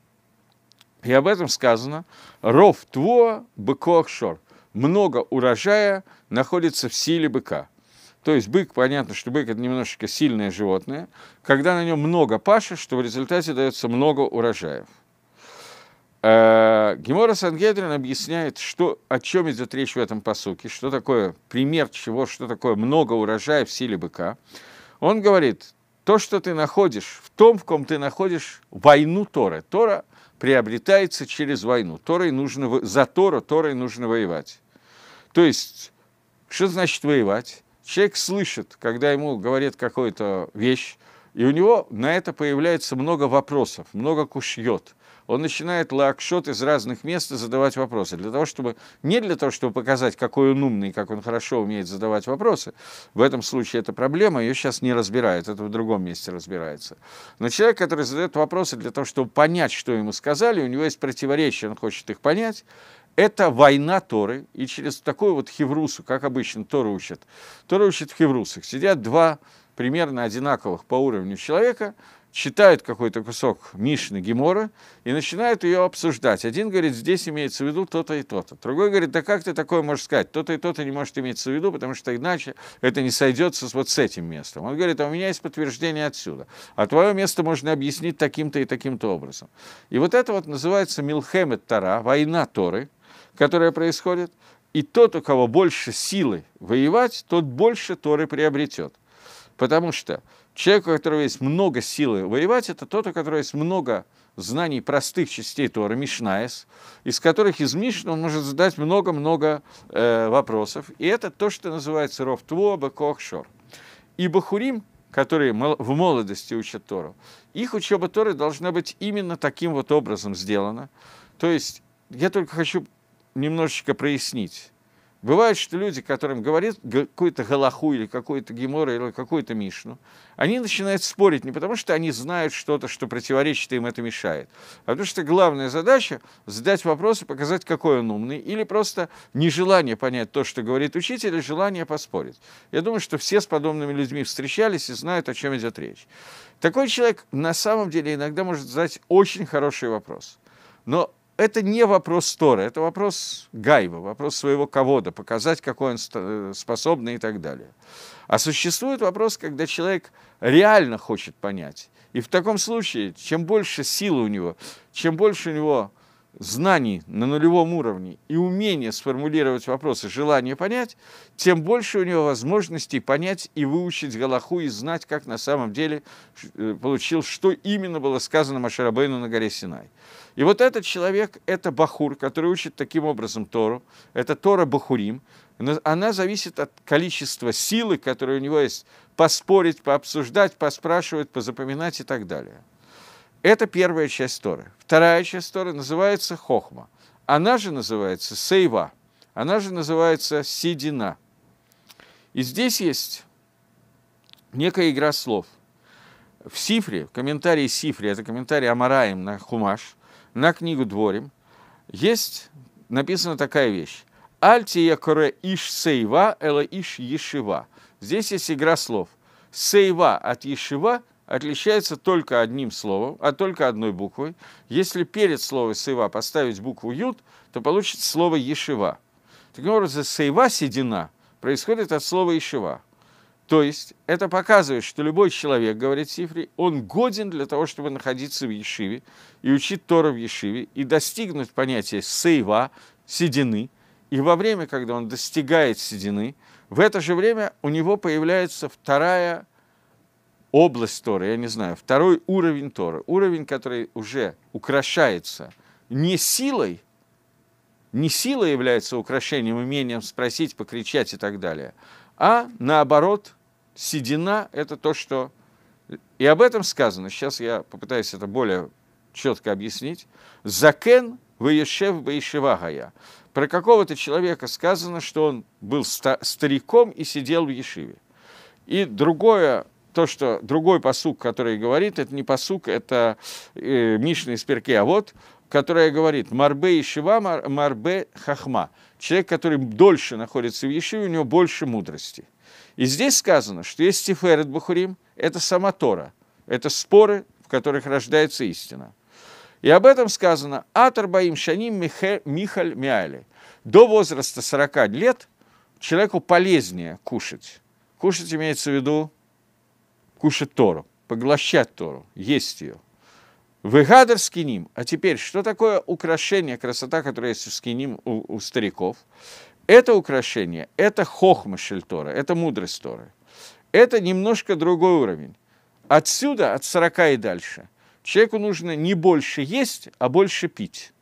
И об этом сказано «Ров тво бы шор» – много урожая находится в силе быка – то есть бык, понятно, что бык – это немножечко сильное животное, когда на нем много паши, что в результате дается много урожаев. Э, Гемора Сангедрин объясняет, что, о чем идет речь в этом посуке, что такое пример чего, что такое много урожая в силе быка. Он говорит, то, что ты находишь, в том, в ком ты находишь войну Торы. Тора приобретается через войну. Торой нужно, за Тору Торой нужно воевать. То есть, что значит воевать? Человек слышит, когда ему говорят какую-то вещь, и у него на это появляется много вопросов, много кушьет. Он начинает лакшот из разных мест и задавать вопросы. Для того, чтобы, не для того, чтобы показать, какой он умный, как он хорошо умеет задавать вопросы. В этом случае это проблема, ее сейчас не разбирают, это в другом месте разбирается. Но человек, который задает вопросы для того, чтобы понять, что ему сказали, у него есть противоречия, он хочет их понять. Это война Торы, и через такую вот хеврусу, как обычно Тора учат, Тора учат в хеврусах. Сидят два примерно одинаковых по уровню человека, читают какой-то кусок Мишны Гемора и начинают ее обсуждать. Один говорит, здесь имеется в виду то-то и то-то. Другой говорит, да как ты такое можешь сказать? То-то и то-то не может иметься в виду, потому что иначе это не сойдется вот с этим местом. Он говорит, а у меня есть подтверждение отсюда. А твое место можно объяснить таким-то и таким-то образом. И вот это вот называется Милхемет Тара, война Торы – которое происходит. И тот, у кого больше силы воевать, тот больше Торы приобретет. Потому что человек, у которого есть много силы воевать, это тот, у которого есть много знаний простых частей Торы, Мишнаес, из которых из Мишна он может задать много-много э, вопросов. И это то, что называется рофтво, бекохшор. И бахурим, которые в молодости учат Тору, их учеба Торы должна быть именно таким вот образом сделана. То есть я только хочу немножечко прояснить. Бывает, что люди, которым говорит какую-то Галаху или какую-то Гемора или какую-то Мишну, они начинают спорить не потому, что они знают что-то, что противоречит им это мешает, а потому что главная задача – задать вопрос и показать, какой он умный, или просто нежелание понять то, что говорит учитель, или желание поспорить. Я думаю, что все с подобными людьми встречались и знают, о чем идет речь. Такой человек на самом деле иногда может задать очень хороший вопрос. Но это не вопрос Торы, это вопрос Гайба, вопрос своего кого-то, показать, какой он э, способный и так далее. А существует вопрос, когда человек реально хочет понять. И в таком случае, чем больше силы у него, чем больше у него знаний на нулевом уровне и умения сформулировать вопросы, желание понять, тем больше у него возможностей понять и выучить Галаху и знать, как на самом деле э, получил, что именно было сказано Машарабейну на горе Синай. И вот этот человек, это Бахур, который учит таким образом Тору, это Тора Бахурим, она зависит от количества силы, которые у него есть, поспорить, пообсуждать, поспрашивать, позапоминать и так далее. Это первая часть Торы. Вторая часть Торы называется Хохма. Она же называется Сейва. Она же называется Сидина. И здесь есть некая игра слов. В Сифре, в комментарии Сифре, это комментарий Амараем на Хумаш, на книгу Дворим есть написана такая вещь. Альтия коре иш сейва, эла иш ешива. Здесь есть игра слов. Сейва от ешива отличается только одним словом, а только одной буквой. Если перед словом сейва поставить букву ют, то получится слово ешива. Таким образом, сейва седина происходит от слова ешива. То есть это показывает, что любой человек, говорит Сифри, он годен для того, чтобы находиться в Ешиве и учить Тора в Ешиве и достигнуть понятия сейва, седины. И во время, когда он достигает седины, в это же время у него появляется вторая область Торы, я не знаю, второй уровень Торы, уровень, который уже украшается не силой, не сила является украшением, умением спросить, покричать и так далее, а наоборот – Седина – это то, что... И об этом сказано. Сейчас я попытаюсь это более четко объяснить. Закен выешев баишевагая. Про какого-то человека сказано, что он был стариком и сидел в Ешиве. И другое то, что другой посук, который говорит, это не посук, это э, Мишна из Перке, а вот, которая говорит «Марбе Ешива, мар, Марбе Хахма». Человек, который дольше находится в Ешиве, у него больше мудрости – и здесь сказано, что есть Тиферет Бухурим, это сама Тора, это споры, в которых рождается истина. И об этом сказано Атарбаим Шаним Михаль Миали. До возраста 40 лет человеку полезнее кушать. Кушать имеется в виду кушать Тору, поглощать Тору, есть ее. Выгадер скиним. А теперь, что такое украшение, красота, которая есть в скиним у, у стариков? Это украшение, это хохма Шельтора, это мудрость Торы. Это немножко другой уровень. Отсюда, от 40 и дальше, человеку нужно не больше есть, а больше пить.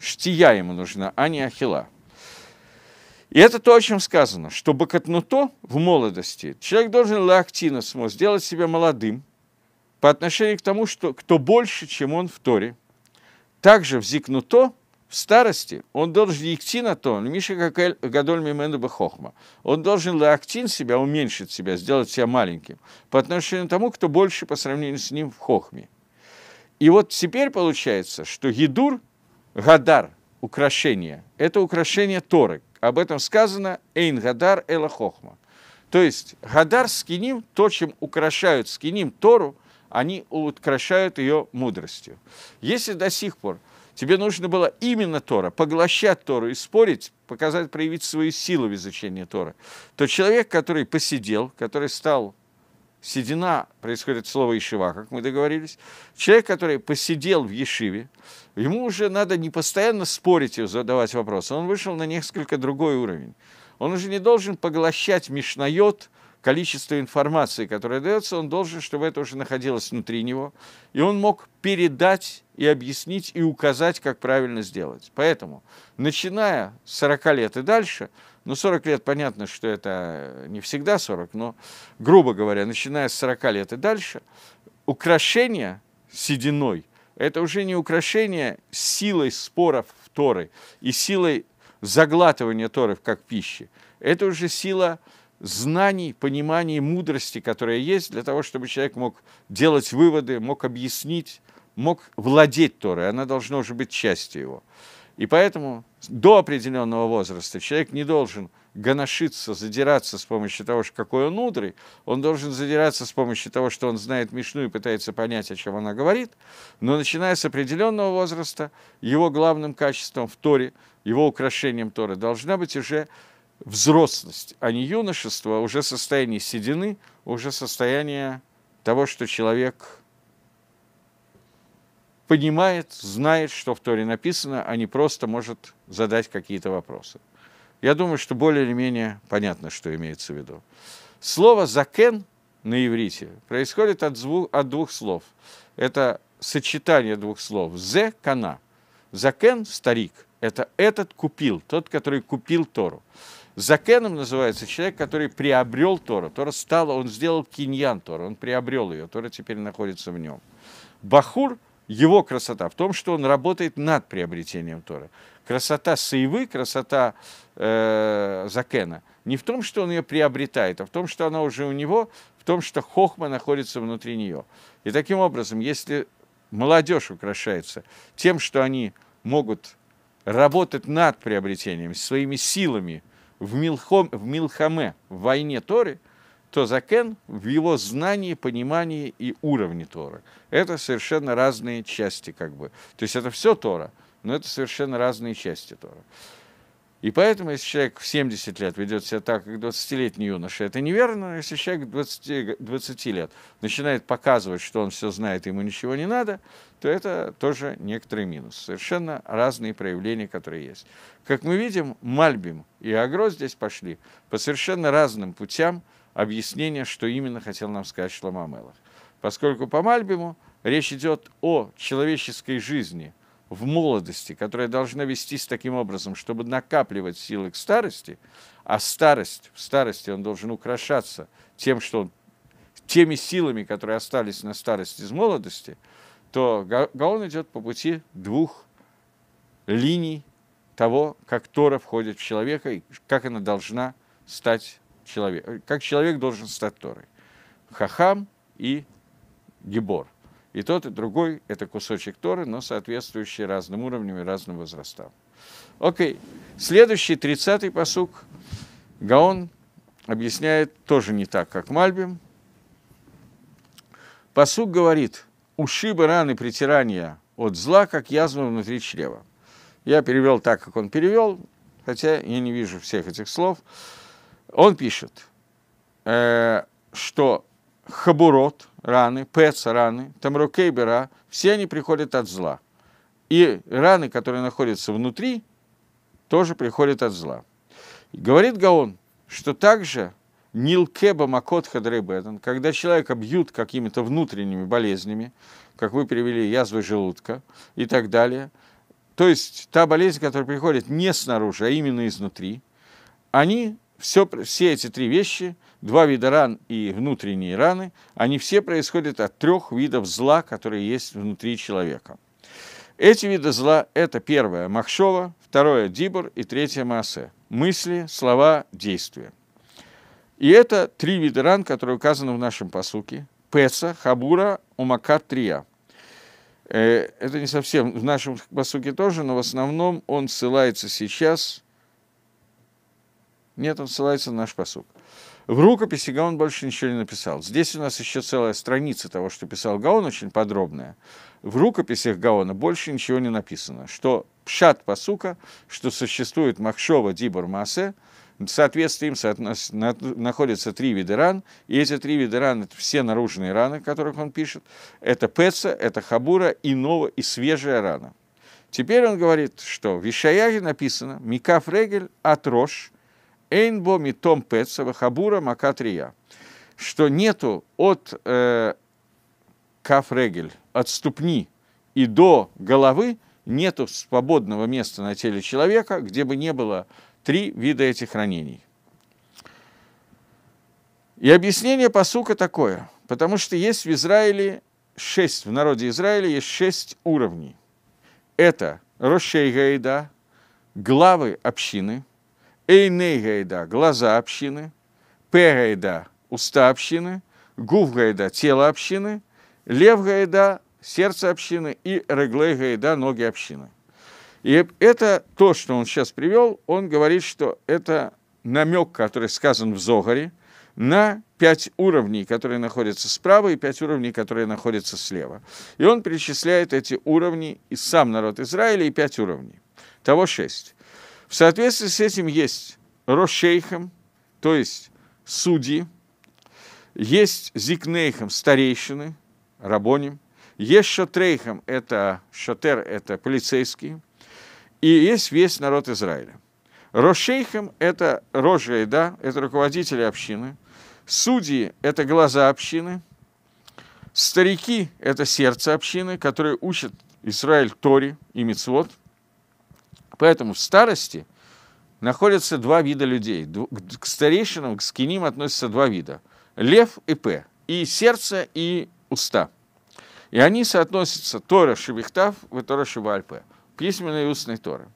Штия ему нужна, а не ахила. И это то, о чем сказано, что бакатнуто в молодости человек должен лактиносмо сделать себя молодым по отношению к тому, что кто больше, чем он в Торе. Также в зикнуто в старости он должен идти на то, ну, Миша Гадоль Мименуба Хохма. Он должен лактин себя, уменьшить себя, сделать себя маленьким по отношению к тому, кто больше по сравнению с ним в Хохме. И вот теперь получается, что Гидур, Гадар, украшение, это украшение Торы. Об этом сказано Эйн Гадар Эла Хохма. То есть Гадар с Киним, то, чем украшают с Киним Тору, они украшают ее мудростью. Если до сих пор – Тебе нужно было именно Тора, поглощать Тору и спорить, показать, проявить свою силу в изучении Тора. То человек, который посидел, который стал Седина происходит слово Ешива, как мы договорились. Человек, который посидел в Ешиве, ему уже надо не постоянно спорить и задавать вопросы. Он вышел на несколько другой уровень. Он уже не должен поглощать Мишнает, количество информации, которая дается, он должен, чтобы это уже находилось внутри него, и он мог передать и объяснить, и указать, как правильно сделать. Поэтому, начиная с 40 лет и дальше, ну, 40 лет, понятно, что это не всегда 40, но, грубо говоря, начиная с 40 лет и дальше, украшение сединой – это уже не украшение силой споров в Торы и силой заглатывания Торы как пищи. Это уже сила знаний, пониманий, мудрости, которая есть для того, чтобы человек мог делать выводы, мог объяснить, мог владеть Торой. Она должна уже быть частью его. И поэтому до определенного возраста человек не должен гоношиться, задираться с помощью того, какой он мудрый, он должен задираться с помощью того, что он знает Мишну и пытается понять, о чем она говорит, но начиная с определенного возраста, его главным качеством в Торе, его украшением Торы должна быть уже взрослость, а не юношество, а уже состояние седины, уже состояние того, что человек понимает, знает, что в Торе написано, а не просто может задать какие-то вопросы. Я думаю, что более или менее понятно, что имеется в виду. Слово «закен» на иврите происходит от, звук, от двух слов. Это сочетание двух слов «зе» – «кана». «Закен» – старик. Это этот купил, тот, который купил Тору. Закеном называется человек, который приобрел Тору. Тора стала, он сделал киньян Тора, он приобрел ее. Тора теперь находится в нем. Бахур, его красота в том, что он работает над приобретением Торы. Красота Саивы, красота э, Закена не в том, что он ее приобретает, а в том, что она уже у него, в том, что хохма находится внутри нее. И таким образом, если молодежь украшается тем, что они могут работать над приобретением, своими силами – в, Милхом, в Милхаме, в войне Торы, то Закен в его знании, понимании и уровне Торы. Это совершенно разные части, как бы. То есть это все Тора, но это совершенно разные части Тора. И поэтому, если человек в 70 лет ведет себя так, как 20-летний юноша, это неверно. Если человек 20, 20 лет начинает показывать, что он все знает, ему ничего не надо, то это тоже некоторый минус. Совершенно разные проявления, которые есть. Как мы видим, Мальбим и Агро здесь пошли по совершенно разным путям объяснения, что именно хотел нам сказать Шламамелах. Поскольку по Мальбиму речь идет о человеческой жизни – в молодости, которая должна вестись таким образом, чтобы накапливать силы к старости, а старость, в старости он должен украшаться тем, что он, теми силами, которые остались на старости из молодости, то Гаон идет по пути двух линий того, как Тора входит в человека и как она должна стать человеком, как человек должен стать Торой. Хахам и Гибор. И тот, и другой – это кусочек Торы, но соответствующий разным уровням и разным возрастам. Окей. Следующий, тридцатый посук. Гаон объясняет тоже не так, как Мальбим. Посук говорит, ушибы, раны, притирания от зла, как язва внутри чрева. Я перевел так, как он перевел, хотя я не вижу всех этих слов. Он пишет, э, что хабурот, раны, Пеца раны, Тамруке Бера, все они приходят от зла. И раны, которые находятся внутри, тоже приходят от зла. Говорит Гаон, что также Нилкеба Макот Хадребедан, когда человека бьют какими-то внутренними болезнями, как вы перевели, язвы желудка и так далее, то есть та болезнь, которая приходит не снаружи, а именно изнутри, они все, все эти три вещи – два вида ран и внутренние раны, они все происходят от трех видов зла, которые есть внутри человека. Эти виды зла – это первое – махшова, второе – дибор и третье – маасе. мысли, слова, действия. И это три вида ран, которые указаны в нашем посуке – песа, хабура, умака, трия э, – это не совсем в нашем посуке тоже, но в основном он ссылается сейчас. Нет, он ссылается на наш посук. В рукописи Гаон больше ничего не написал. Здесь у нас еще целая страница того, что писал Гаон, очень подробная. В рукописях Гаона больше ничего не написано. Что пшат пасука, что существует махшова дибор масе, в им находятся три вида ран, и эти три вида ран – это все наружные раны, о которых он пишет. Это пеца, это хабура и новая, и свежая рана. Теперь он говорит, что в Ишаяге написано «Микаф регель атрош» – Эйнбо Митом Пецева Хабура Макатрия, что нету от э, кафрегель, от ступни и до головы нету свободного места на теле человека, где бы не было три вида этих ранений. И объяснение посука такое, потому что есть в Израиле шесть, в народе Израиля есть шесть уровней. Это Рошей Гаида, главы общины – Эйнейгайда – глаза общины, Пегайда – уста общины, Гувгайда – тело общины, Левгайда – сердце общины и Реглейгайда – ноги общины. И это то, что он сейчас привел, он говорит, что это намек, который сказан в Зогаре, на пять уровней, которые находятся справа, и пять уровней, которые находятся слева. И он перечисляет эти уровни и сам народ Израиля, и пять уровней. Того шесть. В соответствии с этим есть Рошейхам, то есть судьи, есть Зикнейхам, старейшины, рабоним, есть Шатрейхам, это Шатер, это полицейские, и есть весь народ Израиля. Рошейхам – это рожа да, это руководители общины. Судьи – это глаза общины. Старики – это сердце общины, которые учат Израиль Тори и Мицвод. Поэтому в старости находятся два вида людей. К старейшинам, к скиним относятся два вида. Лев и П. И сердце, и уста. И они соотносятся Тора Шевихтав и Тора Шевальпе. Письменной и устной Торы.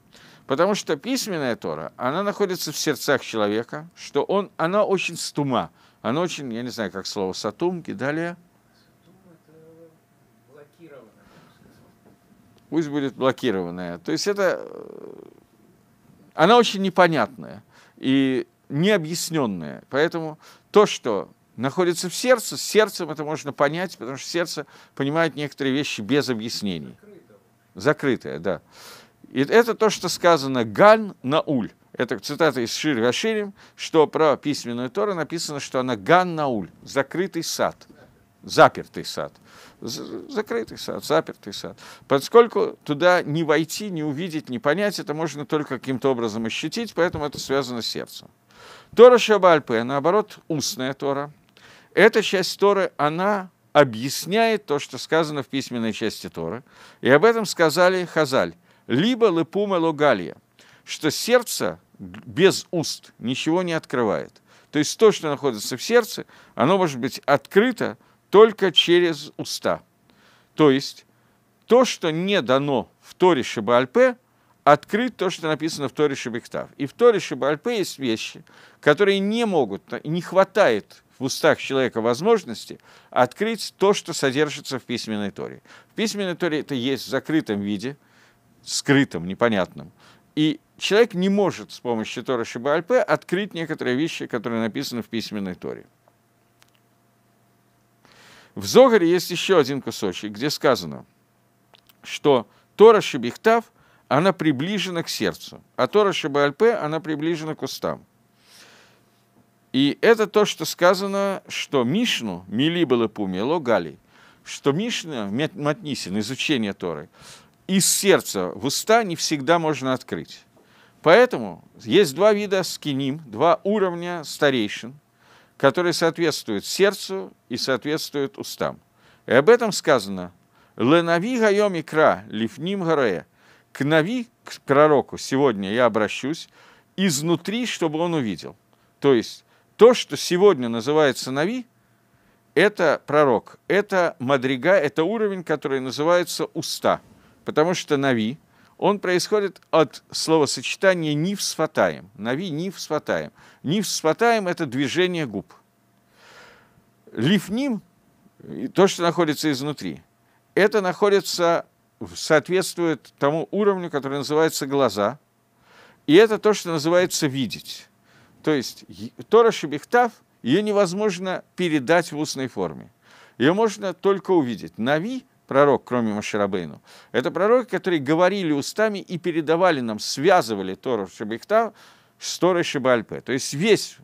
Потому что письменная Тора, она находится в сердцах человека, что он, она очень стума. Она очень, я не знаю, как слово сатум, далее – пусть будет блокированная. То есть это... Э, она очень непонятная и необъясненная. Поэтому то, что находится в сердце, с сердцем это можно понять, потому что сердце понимает некоторые вещи без объяснений. Закрытое, да. И это то, что сказано «ган науль». Это цитата из Шир Ваширим, что про письменную Тору написано, что она «ган науль» – закрытый сад, запертый сад закрытый сад, запертый сад. Поскольку туда не войти, не увидеть, не понять, это можно только каким-то образом ощутить, поэтому это связано с сердцем. Тора Шабальпе, наоборот, устная Тора. Эта часть Торы, она объясняет то, что сказано в письменной части Торы. И об этом сказали Хазаль. Либо Лепума Логалия, что сердце без уст ничего не открывает. То есть то, что находится в сердце, оно может быть открыто, только через уста. То есть то, что не дано в Торе Шабальпе, открыть то, что написано в Торе Шабектав. И в Торе Шабальпе есть вещи, которые не могут, не хватает в устах человека возможности открыть то, что содержится в письменной Торе. В письменной Торе это есть в закрытом виде, скрытом, непонятном. И человек не может с помощью Торы Шибальпе открыть некоторые вещи, которые написаны в письменной Торе. В Зогаре есть еще один кусочек, где сказано, что Тора Шебихтав, она приближена к сердцу, а Тора Шебальпе, она приближена к устам. И это то, что сказано, что Мишну, мили было пумело гали, что Мишна, Матнисин, изучение Торы, из сердца в уста не всегда можно открыть. Поэтому есть два вида скиним, два уровня старейшин, которые соответствуют сердцу и соответствуют устам. И об этом сказано «Ленави гайом икра лифним гарая» к Нави, к пророку, сегодня я обращусь изнутри, чтобы он увидел. То есть то, что сегодня называется Нави, это пророк, это мадрига, это уровень, который называется уста. Потому что Нави – он происходит от словосочетания «нив с фатаем». «Нави нив с нави «Нив с фатаем» это движение губ. «Лифним» — то, что находится изнутри. Это находится, соответствует тому уровню, который называется глаза. И это то, что называется видеть. То есть Тора Шебехтав, ее невозможно передать в устной форме. Ее можно только увидеть. Нави — пророк, кроме Маширабейну. Это пророки, которые говорили устами и передавали нам, связывали Тору Шабихта с Торой Шибальпе. То есть весь,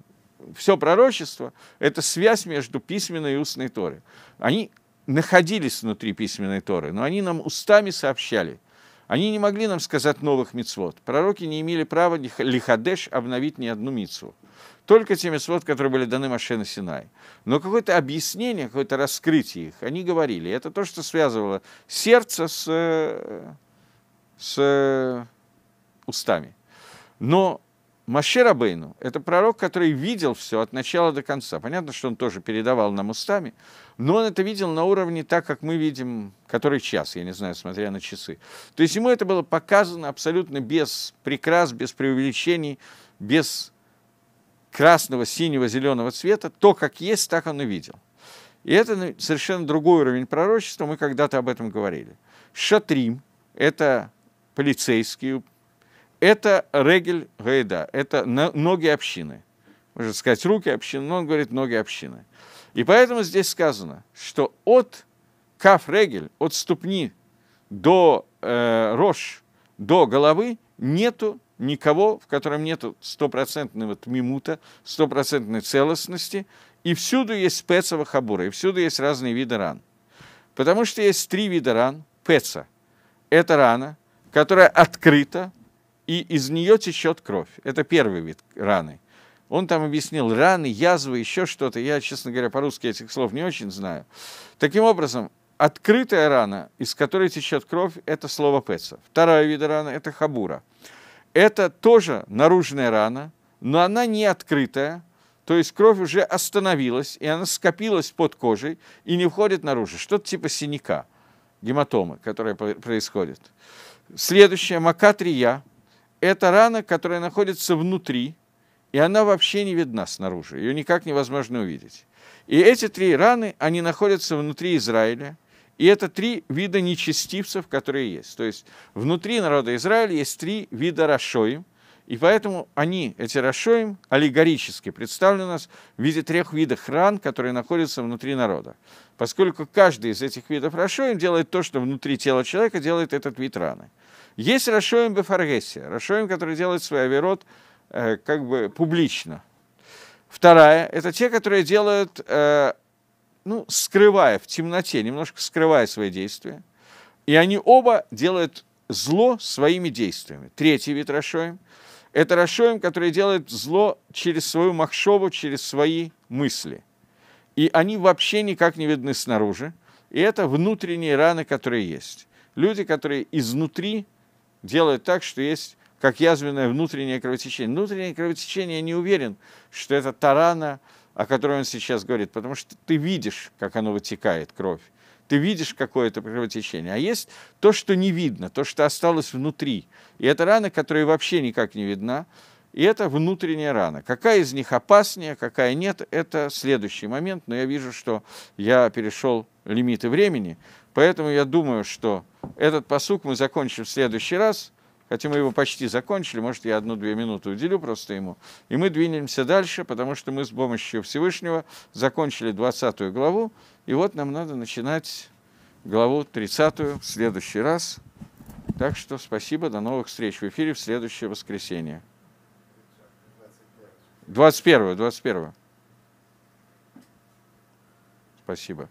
все пророчество – это связь между письменной и устной Торой. Они находились внутри письменной Торы, но они нам устами сообщали – они не могли нам сказать новых мицвод. Пророки не имели права лихадеш обновить ни одну мицву. Только те мицвод, которые были даны Маше Синай. Но какое-то объяснение, какое-то раскрытие их, они говорили. Это то, что связывало сердце с, э, с э, устами. Но Маше Рабейну – это пророк, который видел все от начала до конца. Понятно, что он тоже передавал нам устами, но он это видел на уровне так, как мы видим, который час, я не знаю, смотря на часы. То есть ему это было показано абсолютно без прикрас, без преувеличений, без красного, синего, зеленого цвета. То, как есть, так он и видел. И это совершенно другой уровень пророчества, мы когда-то об этом говорили. Шатрим – это полицейский. Это Регель Гайда, это ноги общины. Можно сказать, руки общины, но он говорит ноги общины. И поэтому здесь сказано, что от каф Регель, от ступни до э, рожь, до головы нету никого, в котором нету стопроцентного тмимута, стопроцентной целостности, и всюду есть пецова хабура, и всюду есть разные виды ран. Потому что есть три вида ран. Пеца – это рана, которая открыта, и из нее течет кровь. Это первый вид раны. Он там объяснил раны, язвы, еще что-то. Я, честно говоря, по-русски этих слов не очень знаю. Таким образом, открытая рана, из которой течет кровь, это слово пеца. Вторая вид раны – это хабура. Это тоже наружная рана, но она не открытая, то есть кровь уже остановилась, и она скопилась под кожей и не входит наружу. Что-то типа синяка, гематомы, которая происходит. Следующее – макатрия это рана, которая находится внутри, и она вообще не видна снаружи, ее никак невозможно увидеть. И эти три раны, они находятся внутри Израиля, и это три вида нечестивцев, которые есть. То есть внутри народа Израиля есть три вида расшоим, и поэтому они, эти расшоим, аллегорически представлены у нас в виде трех видов ран, которые находятся внутри народа. Поскольку каждый из этих видов расшоим делает то, что внутри тела человека делает этот вид раны. Есть Рашоем Бефаргесия, Рашоем, который делает свой авирот э, как бы публично. Вторая – это те, которые делают, э, ну, скрывая в темноте, немножко скрывая свои действия. И они оба делают зло своими действиями. Третий вид Рашоем – это Рашоем, который делает зло через свою махшову, через свои мысли. И они вообще никак не видны снаружи. И это внутренние раны, которые есть. Люди, которые изнутри делает так, что есть как язвенное внутреннее кровотечение. Внутреннее кровотечение я не уверен, что это тарана, о которой он сейчас говорит, потому что ты видишь, как оно вытекает, кровь. Ты видишь какое-то кровотечение. А есть то, что не видно, то, что осталось внутри. И это рана, которая вообще никак не видна. И это внутренняя рана. Какая из них опаснее, какая нет, это следующий момент. Но я вижу, что я перешел лимиты времени, Поэтому я думаю, что этот посук мы закончим в следующий раз, хотя мы его почти закончили, может, я одну-две минуты уделю просто ему. И мы двинемся дальше, потому что мы с помощью Всевышнего закончили 20 главу, и вот нам надо начинать главу 30 в следующий раз. Так что спасибо, до новых встреч в эфире в следующее воскресенье. 21, 21. Спасибо.